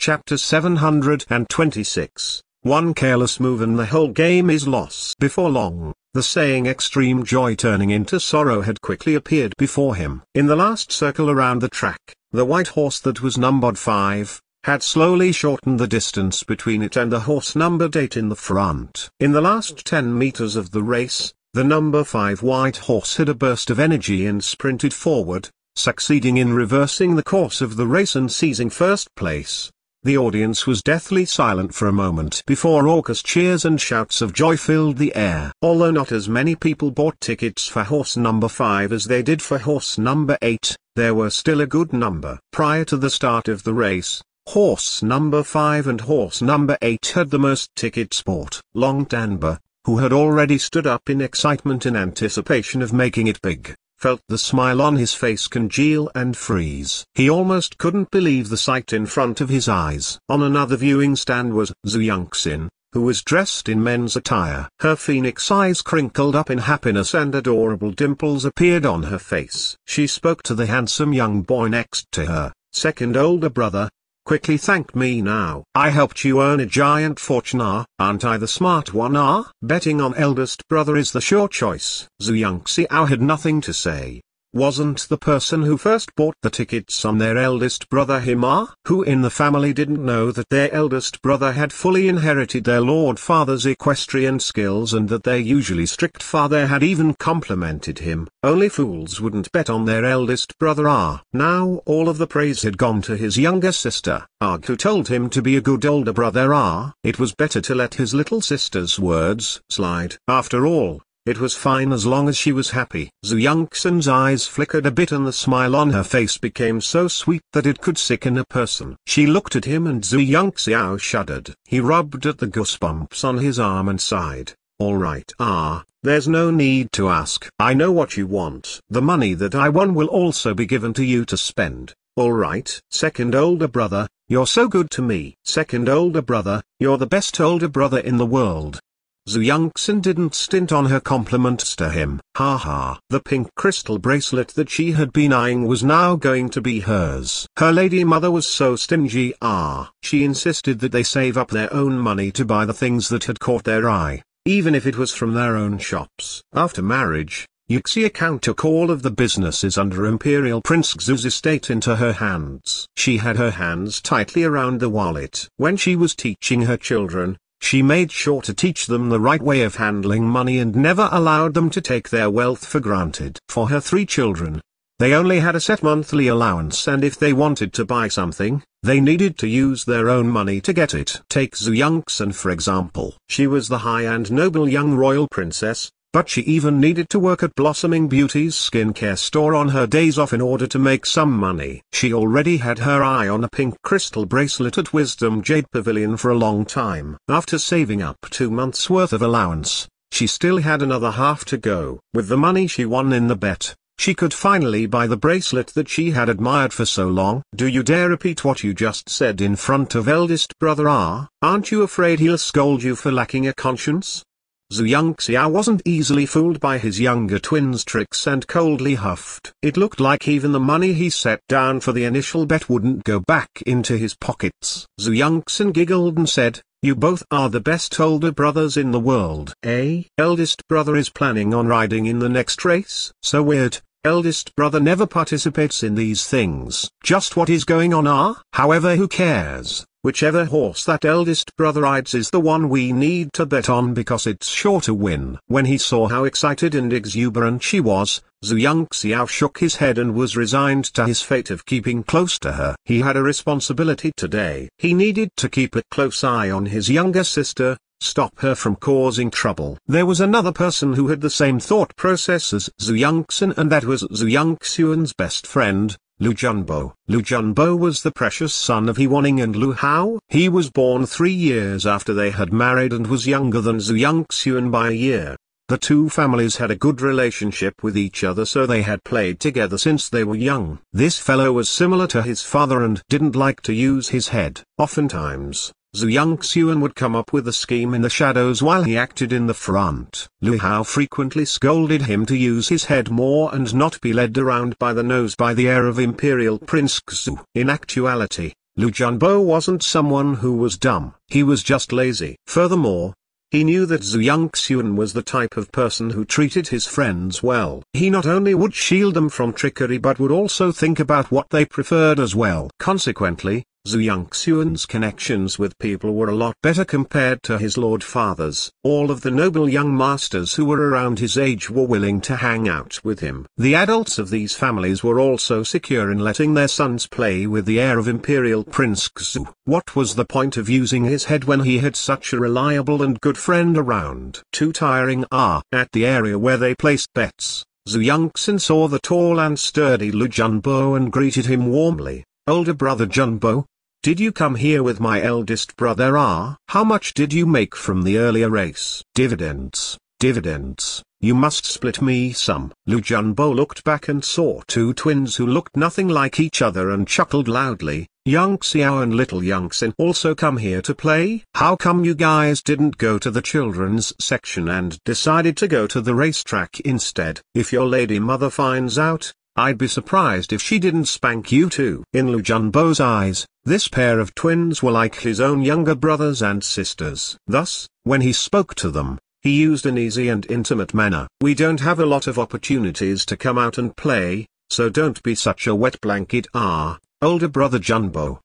Chapter 726 One careless move and the whole game is lost. Before long, the saying extreme joy turning into sorrow had quickly appeared before him. In the last circle around the track, the white horse that was numbered 5, had slowly shortened the distance between it and the horse numbered 8 in the front. In the last 10 meters of the race, the number 5 white horse had a burst of energy and sprinted forward, succeeding in reversing the course of the race and seizing first place. The audience was deathly silent for a moment before raucous cheers and shouts of joy filled the air. Although not as many people bought tickets for horse number 5 as they did for horse number 8, there were still a good number. Prior to the start of the race, horse number 5 and horse number 8 had the most tickets bought. Long Danber, who had already stood up in excitement in anticipation of making it big, felt the smile on his face congeal and freeze. He almost couldn't believe the sight in front of his eyes. On another viewing stand was Zhu Yangxin, who was dressed in men's attire. Her phoenix eyes crinkled up in happiness and adorable dimples appeared on her face. She spoke to the handsome young boy next to her, second older brother, quickly thank me now. I helped you earn a giant fortune ah, aren't I the smart one ah? Betting on eldest brother is the sure choice. Zhu Yangxiao had nothing to say. Wasn't the person who first bought the tickets on their eldest brother Himar, who in the family didn't know that their eldest brother had fully inherited their lord father's equestrian skills and that their usually strict father had even complimented him. Only fools wouldn't bet on their eldest brother Ah. Now all of the praise had gone to his younger sister, Arg who told him to be a good older brother Ah. It was better to let his little sister's words slide. After all, it was fine as long as she was happy. Zhu Yangxin's eyes flickered a bit and the smile on her face became so sweet that it could sicken a person. She looked at him and Zhu Yangxiao shuddered. He rubbed at the goosebumps on his arm and sighed. Alright ah, there's no need to ask. I know what you want. The money that I won will also be given to you to spend. Alright. Second older brother, you're so good to me. Second older brother, you're the best older brother in the world. Zuyangxin didn't stint on her compliments to him. Ha ha. The pink crystal bracelet that she had been eyeing was now going to be hers. Her lady mother was so stingy ah. She insisted that they save up their own money to buy the things that had caught their eye, even if it was from their own shops. After marriage, Yuxia Count took all of the businesses under Imperial Prince Xu's estate into her hands. She had her hands tightly around the wallet. When she was teaching her children, she made sure to teach them the right way of handling money and never allowed them to take their wealth for granted. For her three children, they only had a set monthly allowance and if they wanted to buy something, they needed to use their own money to get it. Take Zhu Yangxin for example. She was the high and noble young royal princess, but she even needed to work at Blossoming Beauty's skincare store on her days off in order to make some money. She already had her eye on a pink crystal bracelet at Wisdom Jade Pavilion for a long time. After saving up two months worth of allowance, she still had another half to go. With the money she won in the bet, she could finally buy the bracelet that she had admired for so long. Do you dare repeat what you just said in front of eldest brother R? Aren't you afraid he'll scold you for lacking a conscience? Zhu Xia wasn't easily fooled by his younger twin's tricks and coldly huffed. It looked like even the money he set down for the initial bet wouldn't go back into his pockets. Zhu Xin giggled and said, you both are the best older brothers in the world. A eh? eldest brother is planning on riding in the next race. So weird, eldest brother never participates in these things. Just what is going on are, however who cares, whichever horse that eldest brother rides is the one we need to bet on because it's sure to win. When he saw how excited and exuberant she was, Zhu Xiao shook his head and was resigned to his fate of keeping close to her. He had a responsibility today. He needed to keep a close eye on his younger sister, stop her from causing trouble. There was another person who had the same thought process as Zhu Yangxin and that was Zhu Yangxuan's best friend, Lu Junbo. Lu Junbo was the precious son of He Wanning and Lu Hao. He was born three years after they had married and was younger than Zhu Yangxuan by a year. The two families had a good relationship with each other so they had played together since they were young. This fellow was similar to his father and didn't like to use his head. Oftentimes, Ziyang Xuan would come up with a scheme in the shadows while he acted in the front. Lu Hao frequently scolded him to use his head more and not be led around by the nose by the heir of Imperial Prince Xu. In actuality, Lu Junbo wasn't someone who was dumb, he was just lazy. Furthermore, he knew that Ziyang Xuan was the type of person who treated his friends well. He not only would shield them from trickery but would also think about what they preferred as well. Consequently, Zuyangxuan's connections with people were a lot better compared to his lord father's. All of the noble young masters who were around his age were willing to hang out with him. The adults of these families were also secure in letting their sons play with the heir of Imperial Prince Xu. What was the point of using his head when he had such a reliable and good friend around? Too tiring ah. At the area where they placed bets, Zhu Yangxin saw the tall and sturdy Lu Junbo and greeted him warmly. Older brother Junbo, did you come here with my eldest brother R? Ah, how much did you make from the earlier race? Dividends, dividends, you must split me some. Lu Junbo looked back and saw two twins who looked nothing like each other and chuckled loudly. Young Xiao and little Yang Xin also come here to play? How come you guys didn't go to the children's section and decided to go to the racetrack instead? If your lady mother finds out, I'd be surprised if she didn't spank you too. In Lu Junbo's eyes, this pair of twins were like his own younger brothers and sisters. Thus, when he spoke to them, he used an easy and intimate manner. We don't have a lot of opportunities to come out and play, so don't be such a wet blanket ah, older brother Junbo.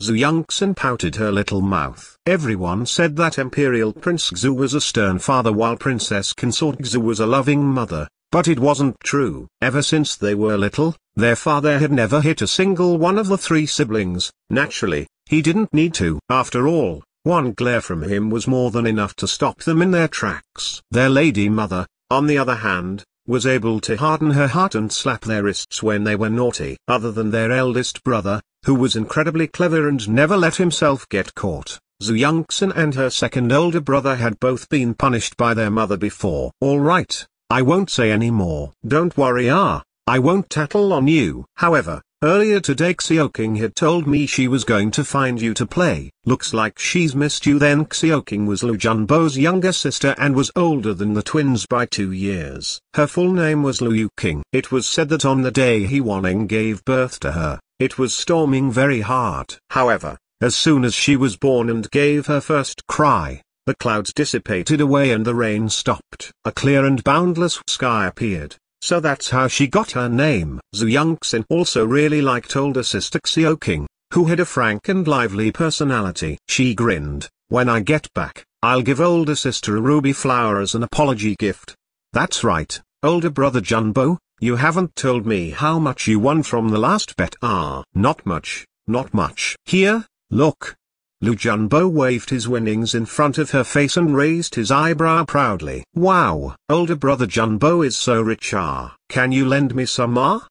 Zhu Yangxin pouted her little mouth. Everyone said that Imperial Prince Zhu was a stern father while Princess Consort Zhu was a loving mother, but it wasn't true. Ever since they were little, their father had never hit a single one of the three siblings. Naturally, he didn't need to. After all, one glare from him was more than enough to stop them in their tracks. Their lady mother, on the other hand, was able to harden her heart and slap their wrists when they were naughty. Other than their eldest brother, who was incredibly clever and never let himself get caught. Zhu Yangxin and her second older brother had both been punished by their mother before. All right, I won't say any more. Don't worry ah, I won't tattle on you. However, earlier today Xioking had told me she was going to find you to play. Looks like she's missed you then Xioking was Lu Junbo's younger sister and was older than the twins by two years. Her full name was Lu Yuqing. It was said that on the day He Waning gave birth to her, it was storming very hard. However, as soon as she was born and gave her first cry, the clouds dissipated away and the rain stopped. A clear and boundless sky appeared, so that's how she got her name. Zuyangxin also really liked older sister Xiao King, who had a frank and lively personality. She grinned, when I get back, I'll give older sister a ruby flower as an apology gift. That's right, older brother Junbo, you haven't told me how much you won from the last bet. Ah, not much, not much. Here, look, Lu Junbo waved his winnings in front of her face and raised his eyebrow proudly. Wow, older brother Junbo is so rich ah, can you lend me some ah?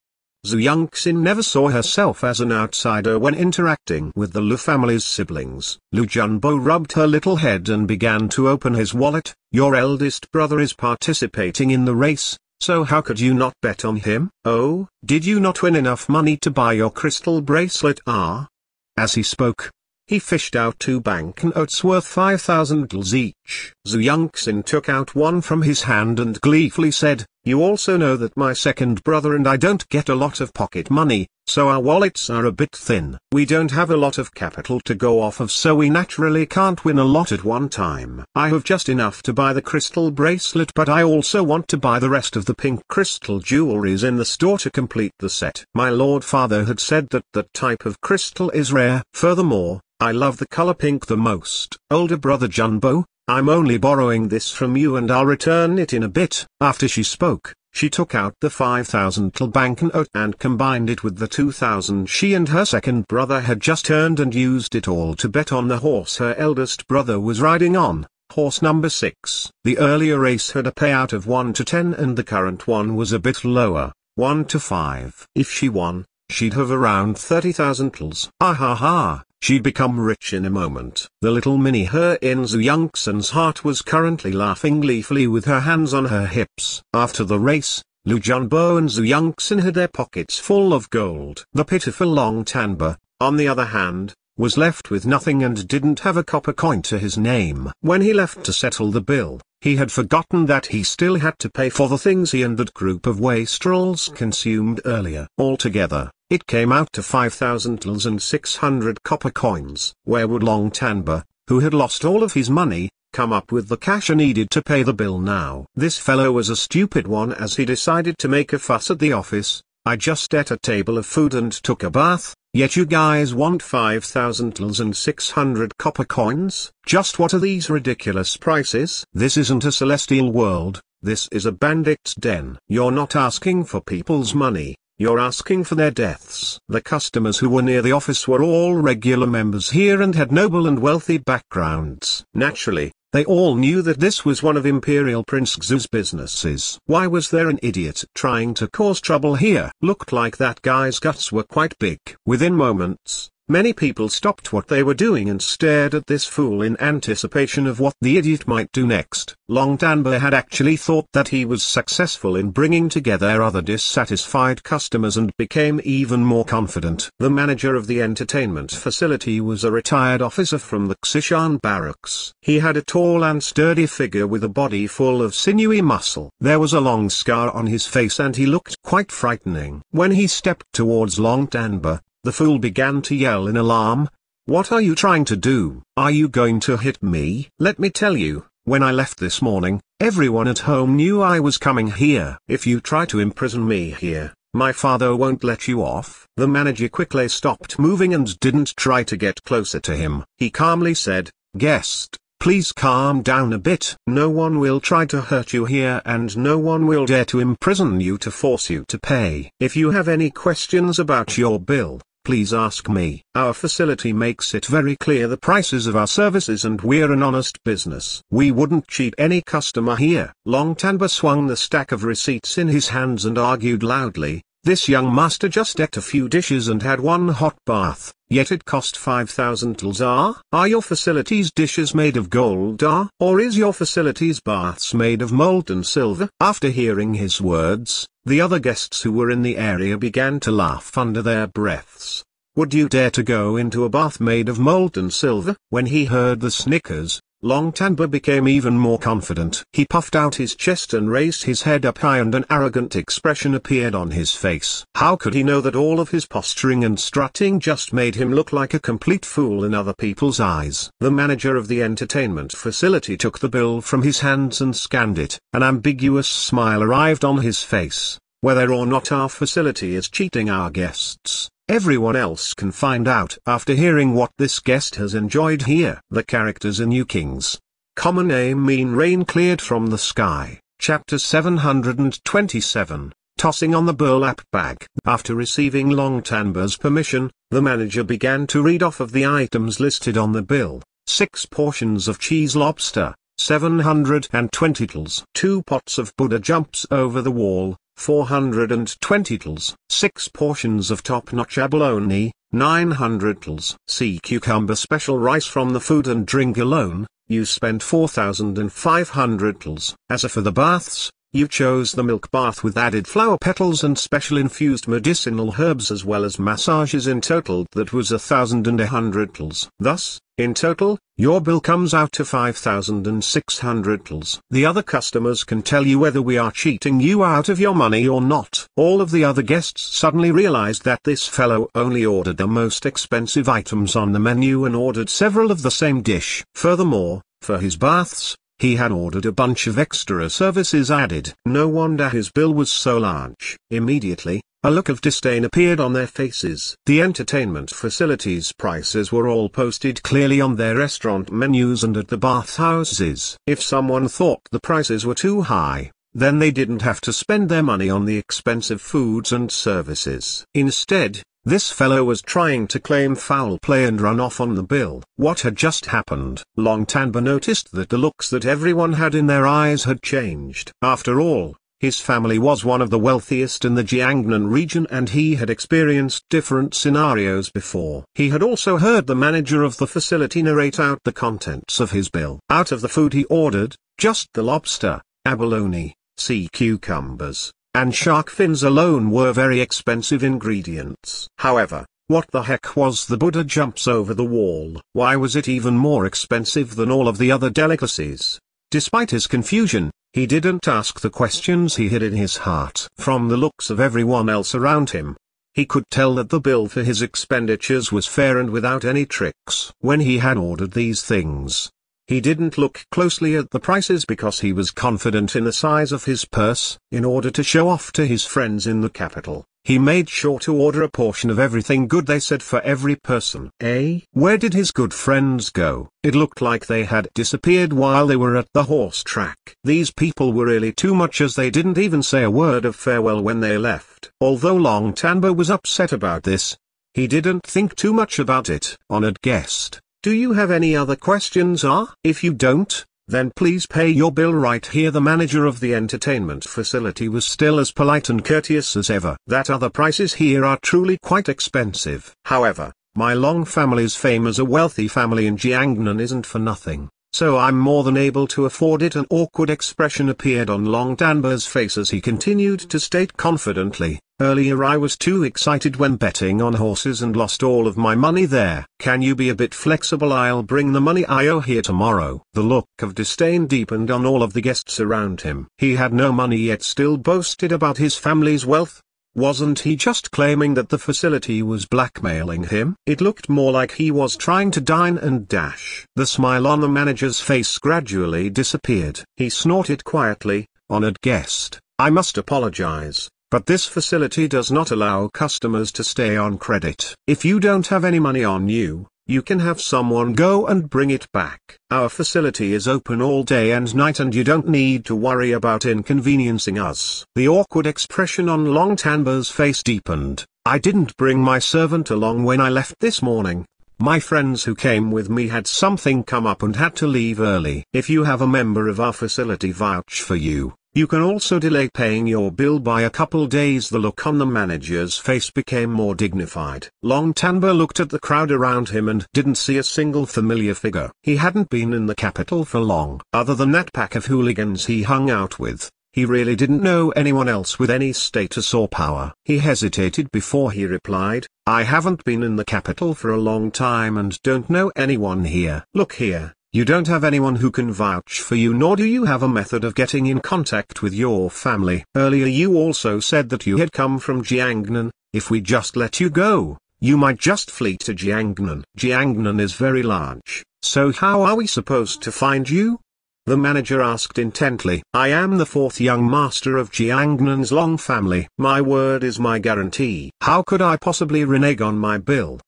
Zhu Yangxin never saw herself as an outsider when interacting with the Lu family's siblings. Lu Junbo rubbed her little head and began to open his wallet, your eldest brother is participating in the race, so how could you not bet on him? Oh, did you not win enough money to buy your crystal bracelet ah? As he spoke, he fished out two banknotes worth 5,000 gls each. Zhu Yangxin took out one from his hand and gleefully said, you also know that my second brother and I don't get a lot of pocket money, so our wallets are a bit thin. We don't have a lot of capital to go off of so we naturally can't win a lot at one time. I have just enough to buy the crystal bracelet but I also want to buy the rest of the pink crystal jewelries in the store to complete the set. My lord father had said that that type of crystal is rare. Furthermore, I love the color pink the most. Older brother Junbo, I'm only borrowing this from you and I'll return it in a bit. After she spoke, she took out the 5,000 tl banknote and combined it with the 2,000 she and her second brother had just earned and used it all to bet on the horse her eldest brother was riding on, horse number 6. The earlier race had a payout of 1 to 10 and the current one was a bit lower, 1 to 5. If she won, she'd have around 30,000 tls. Ah ha ha. She'd become rich in a moment. The little mini her in Zuyangsen's heart was currently laughing gleefully with her hands on her hips. After the race, Lu Junbo and Zuyangsen had their pockets full of gold. The pitiful Long Tanba, on the other hand, was left with nothing and didn't have a copper coin to his name. When he left to settle the bill, he had forgotten that he still had to pay for the things he and that group of wastrels consumed earlier. Altogether, it came out to 5,000 ls and 600 copper coins. Where would Long Tanba, who had lost all of his money, come up with the cash needed to pay the bill now? This fellow was a stupid one as he decided to make a fuss at the office. I just ate a table of food and took a bath, yet you guys want 5,000 ls and 600 copper coins? Just what are these ridiculous prices? This isn't a celestial world, this is a bandit's den. You're not asking for people's money, you're asking for their deaths. The customers who were near the office were all regular members here and had noble and wealthy backgrounds. Naturally, they all knew that this was one of Imperial Prince Xu's businesses. Why was there an idiot trying to cause trouble here? Looked like that guy's guts were quite big. Within moments, Many people stopped what they were doing and stared at this fool in anticipation of what the idiot might do next. Long Tanber had actually thought that he was successful in bringing together other dissatisfied customers and became even more confident. The manager of the entertainment facility was a retired officer from the Xishan barracks. He had a tall and sturdy figure with a body full of sinewy muscle. There was a long scar on his face and he looked quite frightening. When he stepped towards Long Tanber, the fool began to yell in alarm. What are you trying to do? Are you going to hit me? Let me tell you, when I left this morning, everyone at home knew I was coming here. If you try to imprison me here, my father won't let you off. The manager quickly stopped moving and didn't try to get closer to him. He calmly said, Guest, please calm down a bit. No one will try to hurt you here and no one will dare to imprison you to force you to pay. If you have any questions about your bill, please ask me. Our facility makes it very clear the prices of our services and we're an honest business. We wouldn't cheat any customer here. Long Tanba swung the stack of receipts in his hands and argued loudly, this young master just ate a few dishes and had one hot bath, yet it cost 5,000 lzar. Are your facilities dishes made of gold ah, or is your facilities baths made of molten silver? After hearing his words, the other guests who were in the area began to laugh under their breaths. Would you dare to go into a bath made of molten silver? When he heard the snickers, Long Tanba became even more confident. He puffed out his chest and raised his head up high and an arrogant expression appeared on his face. How could he know that all of his posturing and strutting just made him look like a complete fool in other people's eyes? The manager of the entertainment facility took the bill from his hands and scanned it. An ambiguous smile arrived on his face. Whether or not our facility is cheating our guests, Everyone else can find out after hearing what this guest has enjoyed here. The characters in New Kings. Common name mean rain cleared from the sky. Chapter 727 Tossing on the burlap bag. After receiving Long Tanba's permission, the manager began to read off of the items listed on the bill. Six portions of cheese lobster, 720 tls. Two pots of Buddha jumps over the wall, 420 tls, 6 portions of top-notch abalone, 900 tls. Sea cucumber special rice from the food and drink alone, you spent 4,500 tls. As for the baths, you chose the milk bath with added flower petals and special infused medicinal herbs as well as massages in total that was a thousand and a hundred tls. Thus, in total, your bill comes out to 5,600 tls. The other customers can tell you whether we are cheating you out of your money or not. All of the other guests suddenly realized that this fellow only ordered the most expensive items on the menu and ordered several of the same dish. Furthermore, for his baths, he had ordered a bunch of extra services added. No wonder his bill was so large. Immediately, a look of disdain appeared on their faces. The entertainment facilities prices were all posted clearly on their restaurant menus and at the bathhouses. If someone thought the prices were too high, then they didn't have to spend their money on the expensive foods and services. Instead, this fellow was trying to claim foul play and run off on the bill. What had just happened? Long Tanba noticed that the looks that everyone had in their eyes had changed. After all, his family was one of the wealthiest in the Jiangnan region and he had experienced different scenarios before. He had also heard the manager of the facility narrate out the contents of his bill. Out of the food he ordered, just the lobster, abalone, sea cucumbers, and shark fins alone were very expensive ingredients. However, what the heck was the Buddha jumps over the wall? Why was it even more expensive than all of the other delicacies? Despite his confusion, he didn't ask the questions he hid in his heart. From the looks of everyone else around him, he could tell that the bill for his expenditures was fair and without any tricks. When he had ordered these things, he didn't look closely at the prices because he was confident in the size of his purse, in order to show off to his friends in the capital. He made sure to order a portion of everything good they said for every person. Eh? Where did his good friends go? It looked like they had disappeared while they were at the horse track. These people were really too much as they didn't even say a word of farewell when they left. Although Long Tanbo was upset about this, he didn't think too much about it. Honored guest. Do you have any other questions Ah, If you don't, then please pay your bill right here the manager of the entertainment facility was still as polite and courteous as ever. That other prices here are truly quite expensive. However, my Long family's fame as a wealthy family in Jiangnan isn't for nothing, so I'm more than able to afford it an awkward expression appeared on Long Danba's face as he continued to state confidently. Earlier I was too excited when betting on horses and lost all of my money there. Can you be a bit flexible I'll bring the money I owe here tomorrow. The look of disdain deepened on all of the guests around him. He had no money yet still boasted about his family's wealth. Wasn't he just claiming that the facility was blackmailing him? It looked more like he was trying to dine and dash. The smile on the manager's face gradually disappeared. He snorted quietly, honored guest, I must apologize. But this facility does not allow customers to stay on credit. If you don't have any money on you, you can have someone go and bring it back. Our facility is open all day and night and you don't need to worry about inconveniencing us. The awkward expression on Long Tanbo's face deepened. I didn't bring my servant along when I left this morning. My friends who came with me had something come up and had to leave early. If you have a member of our facility vouch for you, you can also delay paying your bill by a couple days the look on the manager's face became more dignified. Long Tanba looked at the crowd around him and didn't see a single familiar figure. He hadn't been in the capital for long. Other than that pack of hooligans he hung out with, he really didn't know anyone else with any status or power. He hesitated before he replied, I haven't been in the capital for a long time and don't know anyone here. Look here, you don't have anyone who can vouch for you nor do you have a method of getting in contact with your family. Earlier you also said that you had come from Jiangnan, if we just let you go, you might just flee to Jiangnan. Jiangnan is very large, so how are we supposed to find you? The manager asked intently. I am the fourth young master of Jiangnan's Long family. My word is my guarantee. How could I possibly renege on my bill?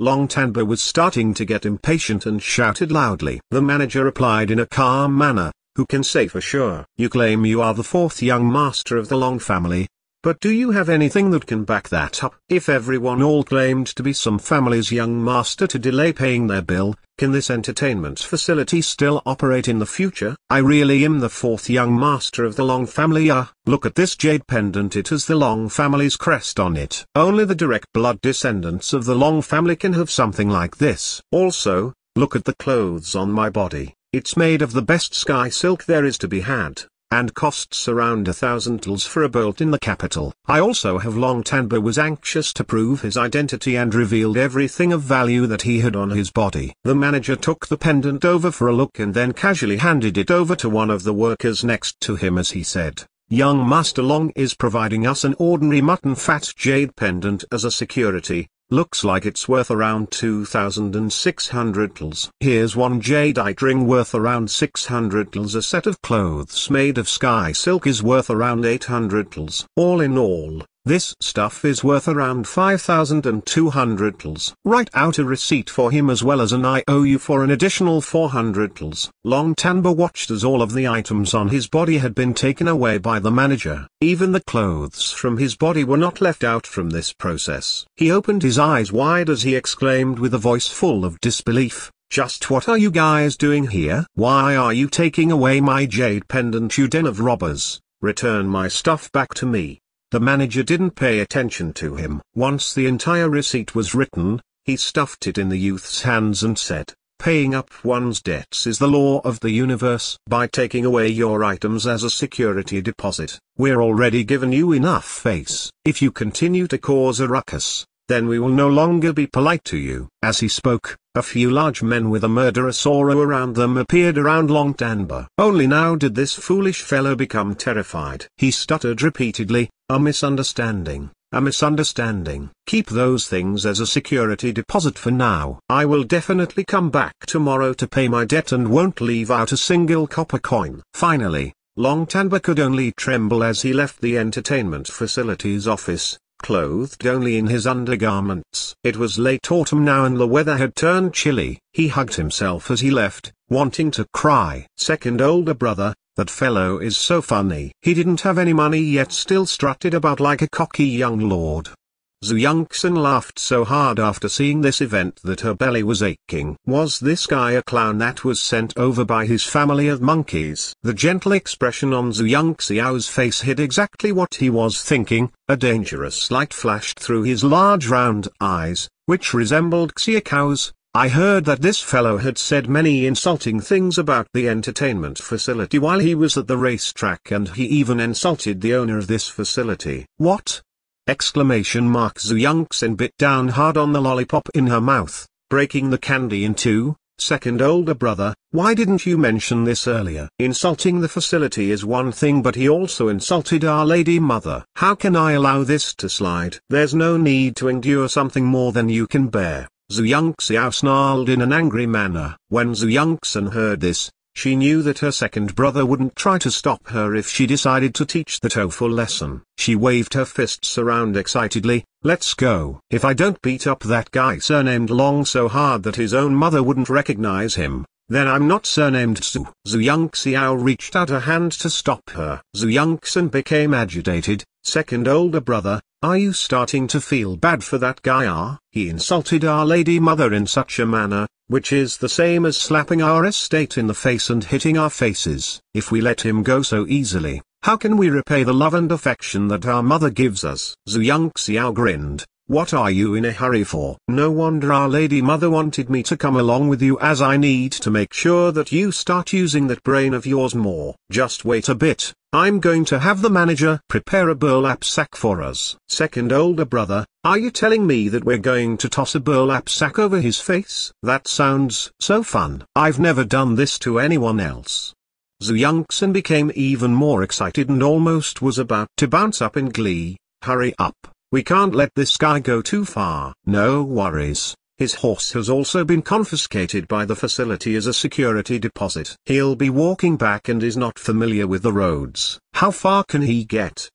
Long Tanba was starting to get impatient and shouted loudly. The manager replied in a calm manner, who can say for sure, you claim you are the fourth young master of the Long family, but do you have anything that can back that up? If everyone all claimed to be some family's young master to delay paying their bill, can this entertainment facility still operate in the future? I really am the fourth young master of the Long family ah, uh, look at this jade pendant it has the Long family's crest on it. Only the direct blood descendants of the Long family can have something like this. Also, look at the clothes on my body, it's made of the best sky silk there is to be had and costs around a thousand tls for a bolt in the capital. I also have long Tanba was anxious to prove his identity and revealed everything of value that he had on his body. The manager took the pendant over for a look and then casually handed it over to one of the workers next to him as he said, Young Master Long is providing us an ordinary mutton fat jade pendant as a security, Looks like it's worth around 2,600 tls. Here's one jadeite ring worth around 600 tls. A set of clothes made of sky silk is worth around 800 tls. All in all, this stuff is worth around 5,200 tls. Write out a receipt for him as well as an IOU for an additional 400 tls. Long Tanba watched as all of the items on his body had been taken away by the manager. Even the clothes from his body were not left out from this process. He opened his eyes wide as he exclaimed with a voice full of disbelief, just what are you guys doing here? Why are you taking away my jade pendant you den of robbers? Return my stuff back to me. The manager didn't pay attention to him. Once the entire receipt was written, he stuffed it in the youth's hands and said, Paying up one's debts is the law of the universe. By taking away your items as a security deposit, we're already given you enough face. If you continue to cause a ruckus, then we will no longer be polite to you. As he spoke, a few large men with a murderous aura around them appeared around Long Danba. Only now did this foolish fellow become terrified. He stuttered repeatedly, a misunderstanding, a misunderstanding. Keep those things as a security deposit for now. I will definitely come back tomorrow to pay my debt and won't leave out a single copper coin. Finally, Long Tanba could only tremble as he left the entertainment facilities office, clothed only in his undergarments. It was late autumn now and the weather had turned chilly. He hugged himself as he left, wanting to cry. Second older brother, that fellow is so funny. He didn't have any money yet still strutted about like a cocky young lord. Zuyunksen laughed so hard after seeing this event that her belly was aching. Was this guy a clown that was sent over by his family of monkeys? The gentle expression on Zhu Yunxiao's face hid exactly what he was thinking, a dangerous light flashed through his large round eyes, which resembled Xia I heard that this fellow had said many insulting things about the entertainment facility while he was at the racetrack and he even insulted the owner of this facility. What? Exclamation mark Zuyangxin bit down hard on the lollipop in her mouth, breaking the candy in two, second older brother, why didn't you mention this earlier? Insulting the facility is one thing but he also insulted our lady mother. How can I allow this to slide? There's no need to endure something more than you can bear. Zhu Yangxiao snarled in an angry manner. When Zhu Yangxian heard this, she knew that her second brother wouldn't try to stop her if she decided to teach the TOEFL lesson. She waved her fists around excitedly, let's go. If I don't beat up that guy surnamed Long so hard that his own mother wouldn't recognize him, then I'm not surnamed Zhu. Zhu Yangxiao reached out a hand to stop her. Zhu Yangxian became agitated, second older brother, are you starting to feel bad for that guy ah? He insulted our lady mother in such a manner, which is the same as slapping our estate in the face and hitting our faces. If we let him go so easily, how can we repay the love and affection that our mother gives us? Zuyang Xiao grinned. What are you in a hurry for? No wonder our lady mother wanted me to come along with you as I need to make sure that you start using that brain of yours more. Just wait a bit, I'm going to have the manager prepare a burlap sack for us. Second older brother, are you telling me that we're going to toss a burlap sack over his face? That sounds so fun. I've never done this to anyone else. Zuyangxin became even more excited and almost was about to bounce up in glee. Hurry up, we can't let this guy go too far. No worries, his horse has also been confiscated by the facility as a security deposit. He'll be walking back and is not familiar with the roads. How far can he get?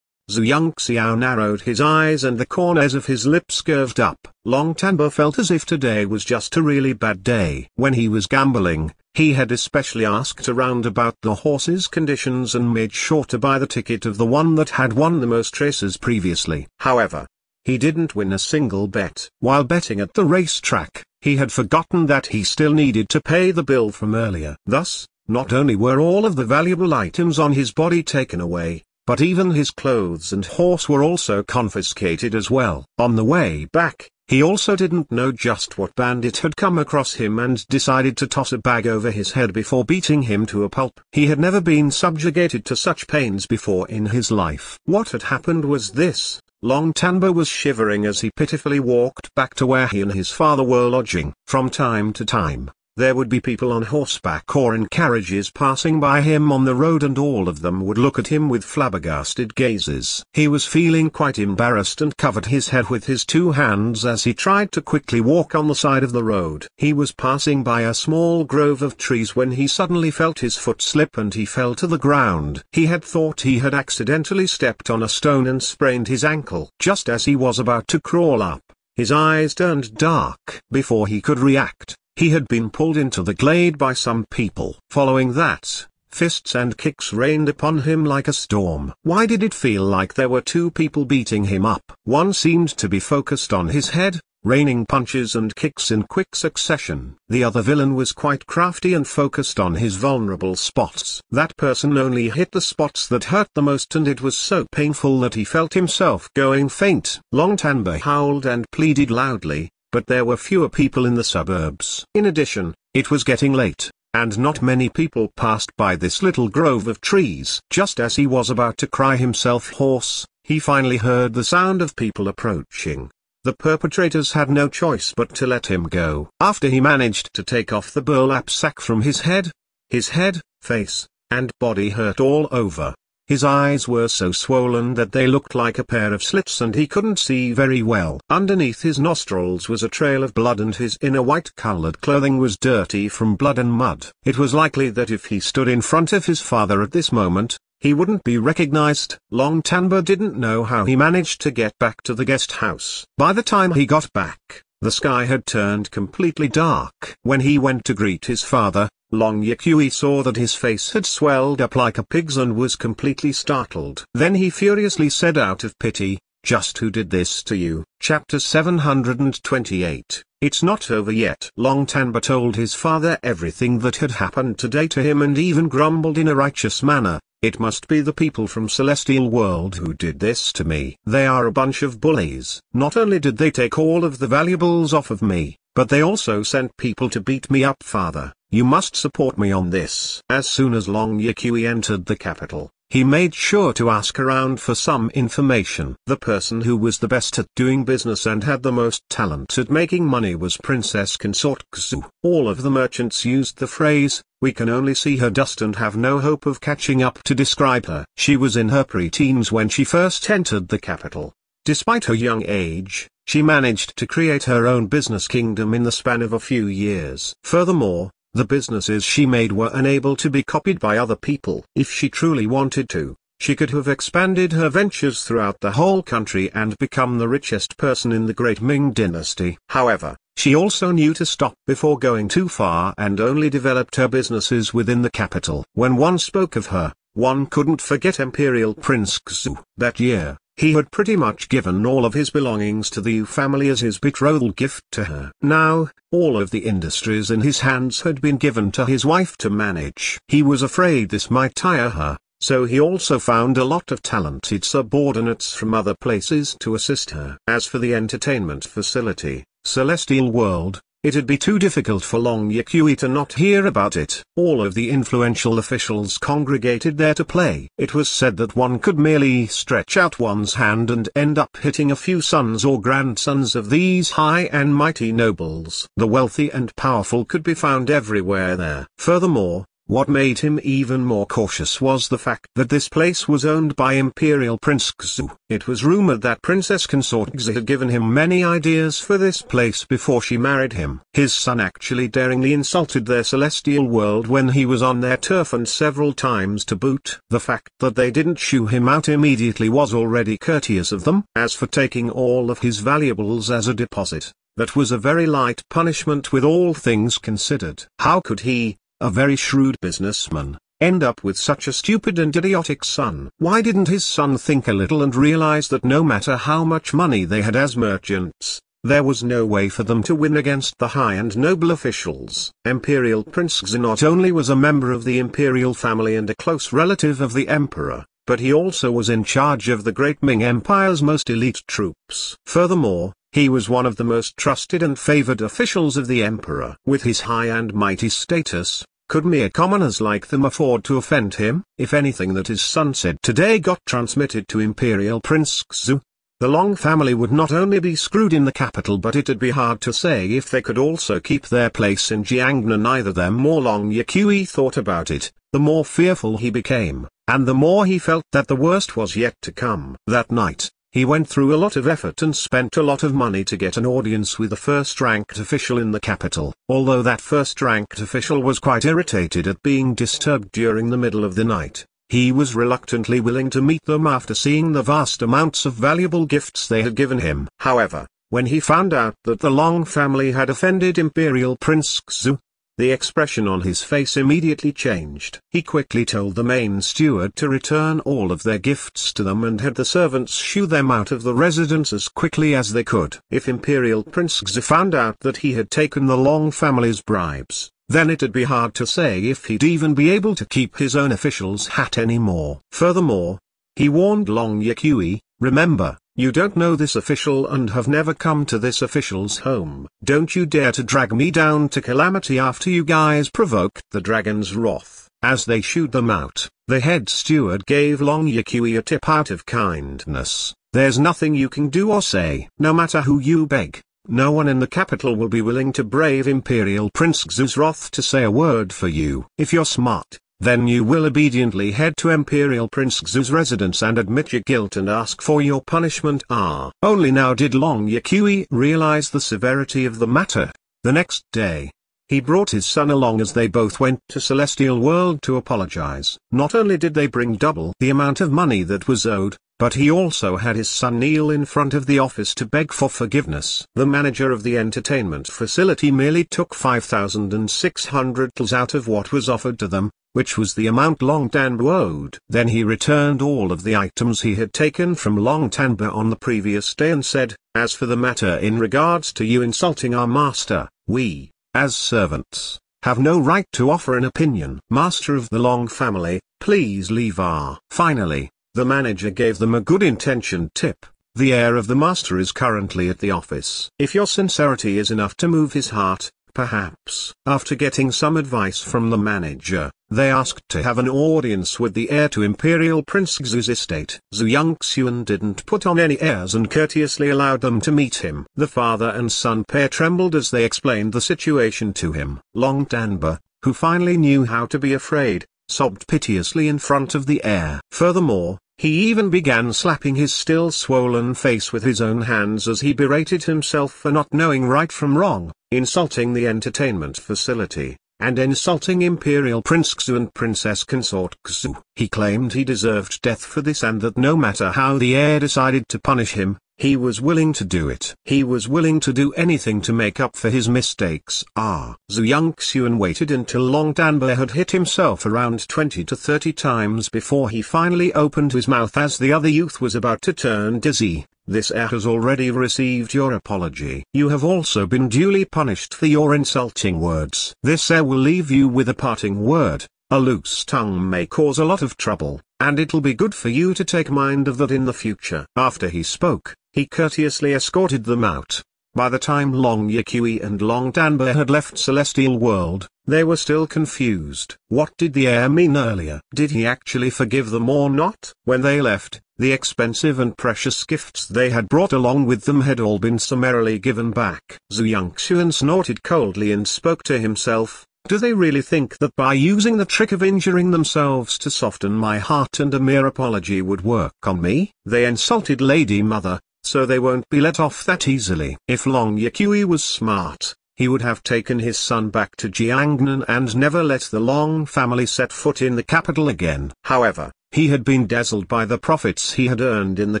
Zhu Yangxiao narrowed his eyes and the corners of his lips curved up. Long Tanbo felt as if today was just a really bad day. When he was gambling, he had especially asked around about the horse's conditions and made sure to buy the ticket of the one that had won the most races previously. However, he didn't win a single bet. While betting at the racetrack, he had forgotten that he still needed to pay the bill from earlier. Thus, not only were all of the valuable items on his body taken away, but even his clothes and horse were also confiscated as well. On the way back, he also didn't know just what bandit had come across him and decided to toss a bag over his head before beating him to a pulp. He had never been subjugated to such pains before in his life. What had happened was this. Long Tanba was shivering as he pitifully walked back to where he and his father were lodging. From time to time, there would be people on horseback or in carriages passing by him on the road and all of them would look at him with flabbergasted gazes. He was feeling quite embarrassed and covered his head with his two hands as he tried to quickly walk on the side of the road. He was passing by a small grove of trees when he suddenly felt his foot slip and he fell to the ground. He had thought he had accidentally stepped on a stone and sprained his ankle. Just as he was about to crawl up, his eyes turned dark. Before he could react, he had been pulled into the glade by some people. Following that, fists and kicks rained upon him like a storm. Why did it feel like there were two people beating him up? One seemed to be focused on his head, raining punches and kicks in quick succession. The other villain was quite crafty and focused on his vulnerable spots. That person only hit the spots that hurt the most and it was so painful that he felt himself going faint. Long Tanba howled and pleaded loudly, but there were fewer people in the suburbs. In addition, it was getting late, and not many people passed by this little grove of trees. Just as he was about to cry himself hoarse, he finally heard the sound of people approaching. The perpetrators had no choice but to let him go. After he managed to take off the burlap sack from his head, his head, face, and body hurt all over, his eyes were so swollen that they looked like a pair of slits and he couldn't see very well. Underneath his nostrils was a trail of blood and his inner white-colored clothing was dirty from blood and mud. It was likely that if he stood in front of his father at this moment, he wouldn't be recognized. Long Tanba didn't know how he managed to get back to the guest house. By the time he got back, the sky had turned completely dark. When he went to greet his father, Long Yakui saw that his face had swelled up like a pig's and was completely startled. Then he furiously said out of pity, Just who did this to you? Chapter 728 It's not over yet. Long Tanba told his father everything that had happened today to him and even grumbled in a righteous manner, it must be the people from Celestial World who did this to me. They are a bunch of bullies. Not only did they take all of the valuables off of me, but they also sent people to beat me up father, you must support me on this. As soon as Long Yikui entered the capital, he made sure to ask around for some information. The person who was the best at doing business and had the most talent at making money was Princess Consort Xu. All of the merchants used the phrase, we can only see her dust and have no hope of catching up to describe her. She was in her pre-teens when she first entered the capital. Despite her young age, she managed to create her own business kingdom in the span of a few years. Furthermore, the businesses she made were unable to be copied by other people. If she truly wanted to, she could have expanded her ventures throughout the whole country and become the richest person in the great Ming dynasty. However, she also knew to stop before going too far and only developed her businesses within the capital. When one spoke of her, one couldn't forget Imperial Prince Xu. That year, he had pretty much given all of his belongings to the Yu family as his betrothal gift to her. Now, all of the industries in his hands had been given to his wife to manage. He was afraid this might tire her, so he also found a lot of talented subordinates from other places to assist her. As for the entertainment facility, Celestial World, It'd be too difficult for Long Yakui to not hear about it. All of the influential officials congregated there to play. It was said that one could merely stretch out one's hand and end up hitting a few sons or grandsons of these high and mighty nobles. The wealthy and powerful could be found everywhere there. Furthermore, what made him even more cautious was the fact that this place was owned by Imperial Prince Xu. It was rumored that Princess Consort Xu had given him many ideas for this place before she married him. His son actually daringly insulted their celestial world when he was on their turf and several times to boot. The fact that they didn't shoo him out immediately was already courteous of them. As for taking all of his valuables as a deposit, that was a very light punishment with all things considered. How could he, a very shrewd businessman, end up with such a stupid and idiotic son? Why didn't his son think a little and realize that no matter how much money they had as merchants, there was no way for them to win against the high and noble officials. Imperial Prince Xi not only was a member of the imperial family and a close relative of the emperor, but he also was in charge of the great Ming Empire's most elite troops. Furthermore, he was one of the most trusted and favored officials of the emperor. With his high and mighty status, could mere commoners like them afford to offend him? If anything that his son said today got transmitted to Imperial Prince Xu, the Long family would not only be screwed in the capital but it'd be hard to say if they could also keep their place in Jiangnan either them or Long Yaqui thought about it, the more fearful he became, and the more he felt that the worst was yet to come. That night, he went through a lot of effort and spent a lot of money to get an audience with the first-ranked official in the capital, although that first-ranked official was quite irritated at being disturbed during the middle of the night. He was reluctantly willing to meet them after seeing the vast amounts of valuable gifts they had given him. However, when he found out that the Long family had offended Imperial Prince Xu, the expression on his face immediately changed. He quickly told the main steward to return all of their gifts to them and had the servants shoo them out of the residence as quickly as they could. If Imperial Prince Xi found out that he had taken the Long family's bribes, then it'd be hard to say if he'd even be able to keep his own official's hat anymore. Furthermore, he warned Long Yaqui, remember, you don't know this official and have never come to this official's home. Don't you dare to drag me down to calamity after you guys provoked the dragon's wrath. As they shooed them out, the head steward gave Long Yakui a tip out of kindness. There's nothing you can do or say. No matter who you beg, no one in the capital will be willing to brave Imperial Prince Xuzroth wrath to say a word for you. If you're smart, then you will obediently head to Imperial Prince Xu's residence and admit your guilt and ask for your punishment ah. Only now did Long Yakui realize the severity of the matter. The next day, he brought his son along as they both went to Celestial World to apologize. Not only did they bring double the amount of money that was owed, but he also had his son kneel in front of the office to beg for forgiveness. The manager of the entertainment facility merely took 5,600 tls out of what was offered to them, which was the amount Long Longtanbo owed. Then he returned all of the items he had taken from Long Tanba on the previous day and said, As for the matter in regards to you insulting our master, we, as servants, have no right to offer an opinion. Master of the Long family, please leave our... Finally, the manager gave them a good intention tip. The heir of the master is currently at the office. If your sincerity is enough to move his heart, perhaps. After getting some advice from the manager, they asked to have an audience with the heir to Imperial Prince Xu's estate. Xu Yangxian didn't put on any airs and courteously allowed them to meet him. The father and son pair trembled as they explained the situation to him. Long Danba, who finally knew how to be afraid, sobbed piteously in front of the air. Furthermore, he even began slapping his still swollen face with his own hands as he berated himself for not knowing right from wrong, insulting the entertainment facility, and insulting Imperial Prince Xu and Princess Consort Xu. He claimed he deserved death for this and that no matter how the heir decided to punish him, he was willing to do it. He was willing to do anything to make up for his mistakes. Ah. Zhu Xuan waited until Long Danbei had hit himself around 20 to 30 times before he finally opened his mouth as the other youth was about to turn dizzy. This heir has already received your apology. You have also been duly punished for your insulting words. This heir will leave you with a parting word. A loose tongue may cause a lot of trouble, and it'll be good for you to take mind of that in the future. After he spoke, he courteously escorted them out. By the time Long Yikui and Long Danba had left Celestial World, they were still confused. What did the heir mean earlier? Did he actually forgive them or not? When they left, the expensive and precious gifts they had brought along with them had all been summarily given back. Zhu Yangxuan snorted coldly and spoke to himself, do they really think that by using the trick of injuring themselves to soften my heart and a mere apology would work on me? They insulted Lady Mother, so they won't be let off that easily. If Long Yaqui was smart, he would have taken his son back to Jiangnan and never let the Long family set foot in the capital again. However, he had been dazzled by the profits he had earned in the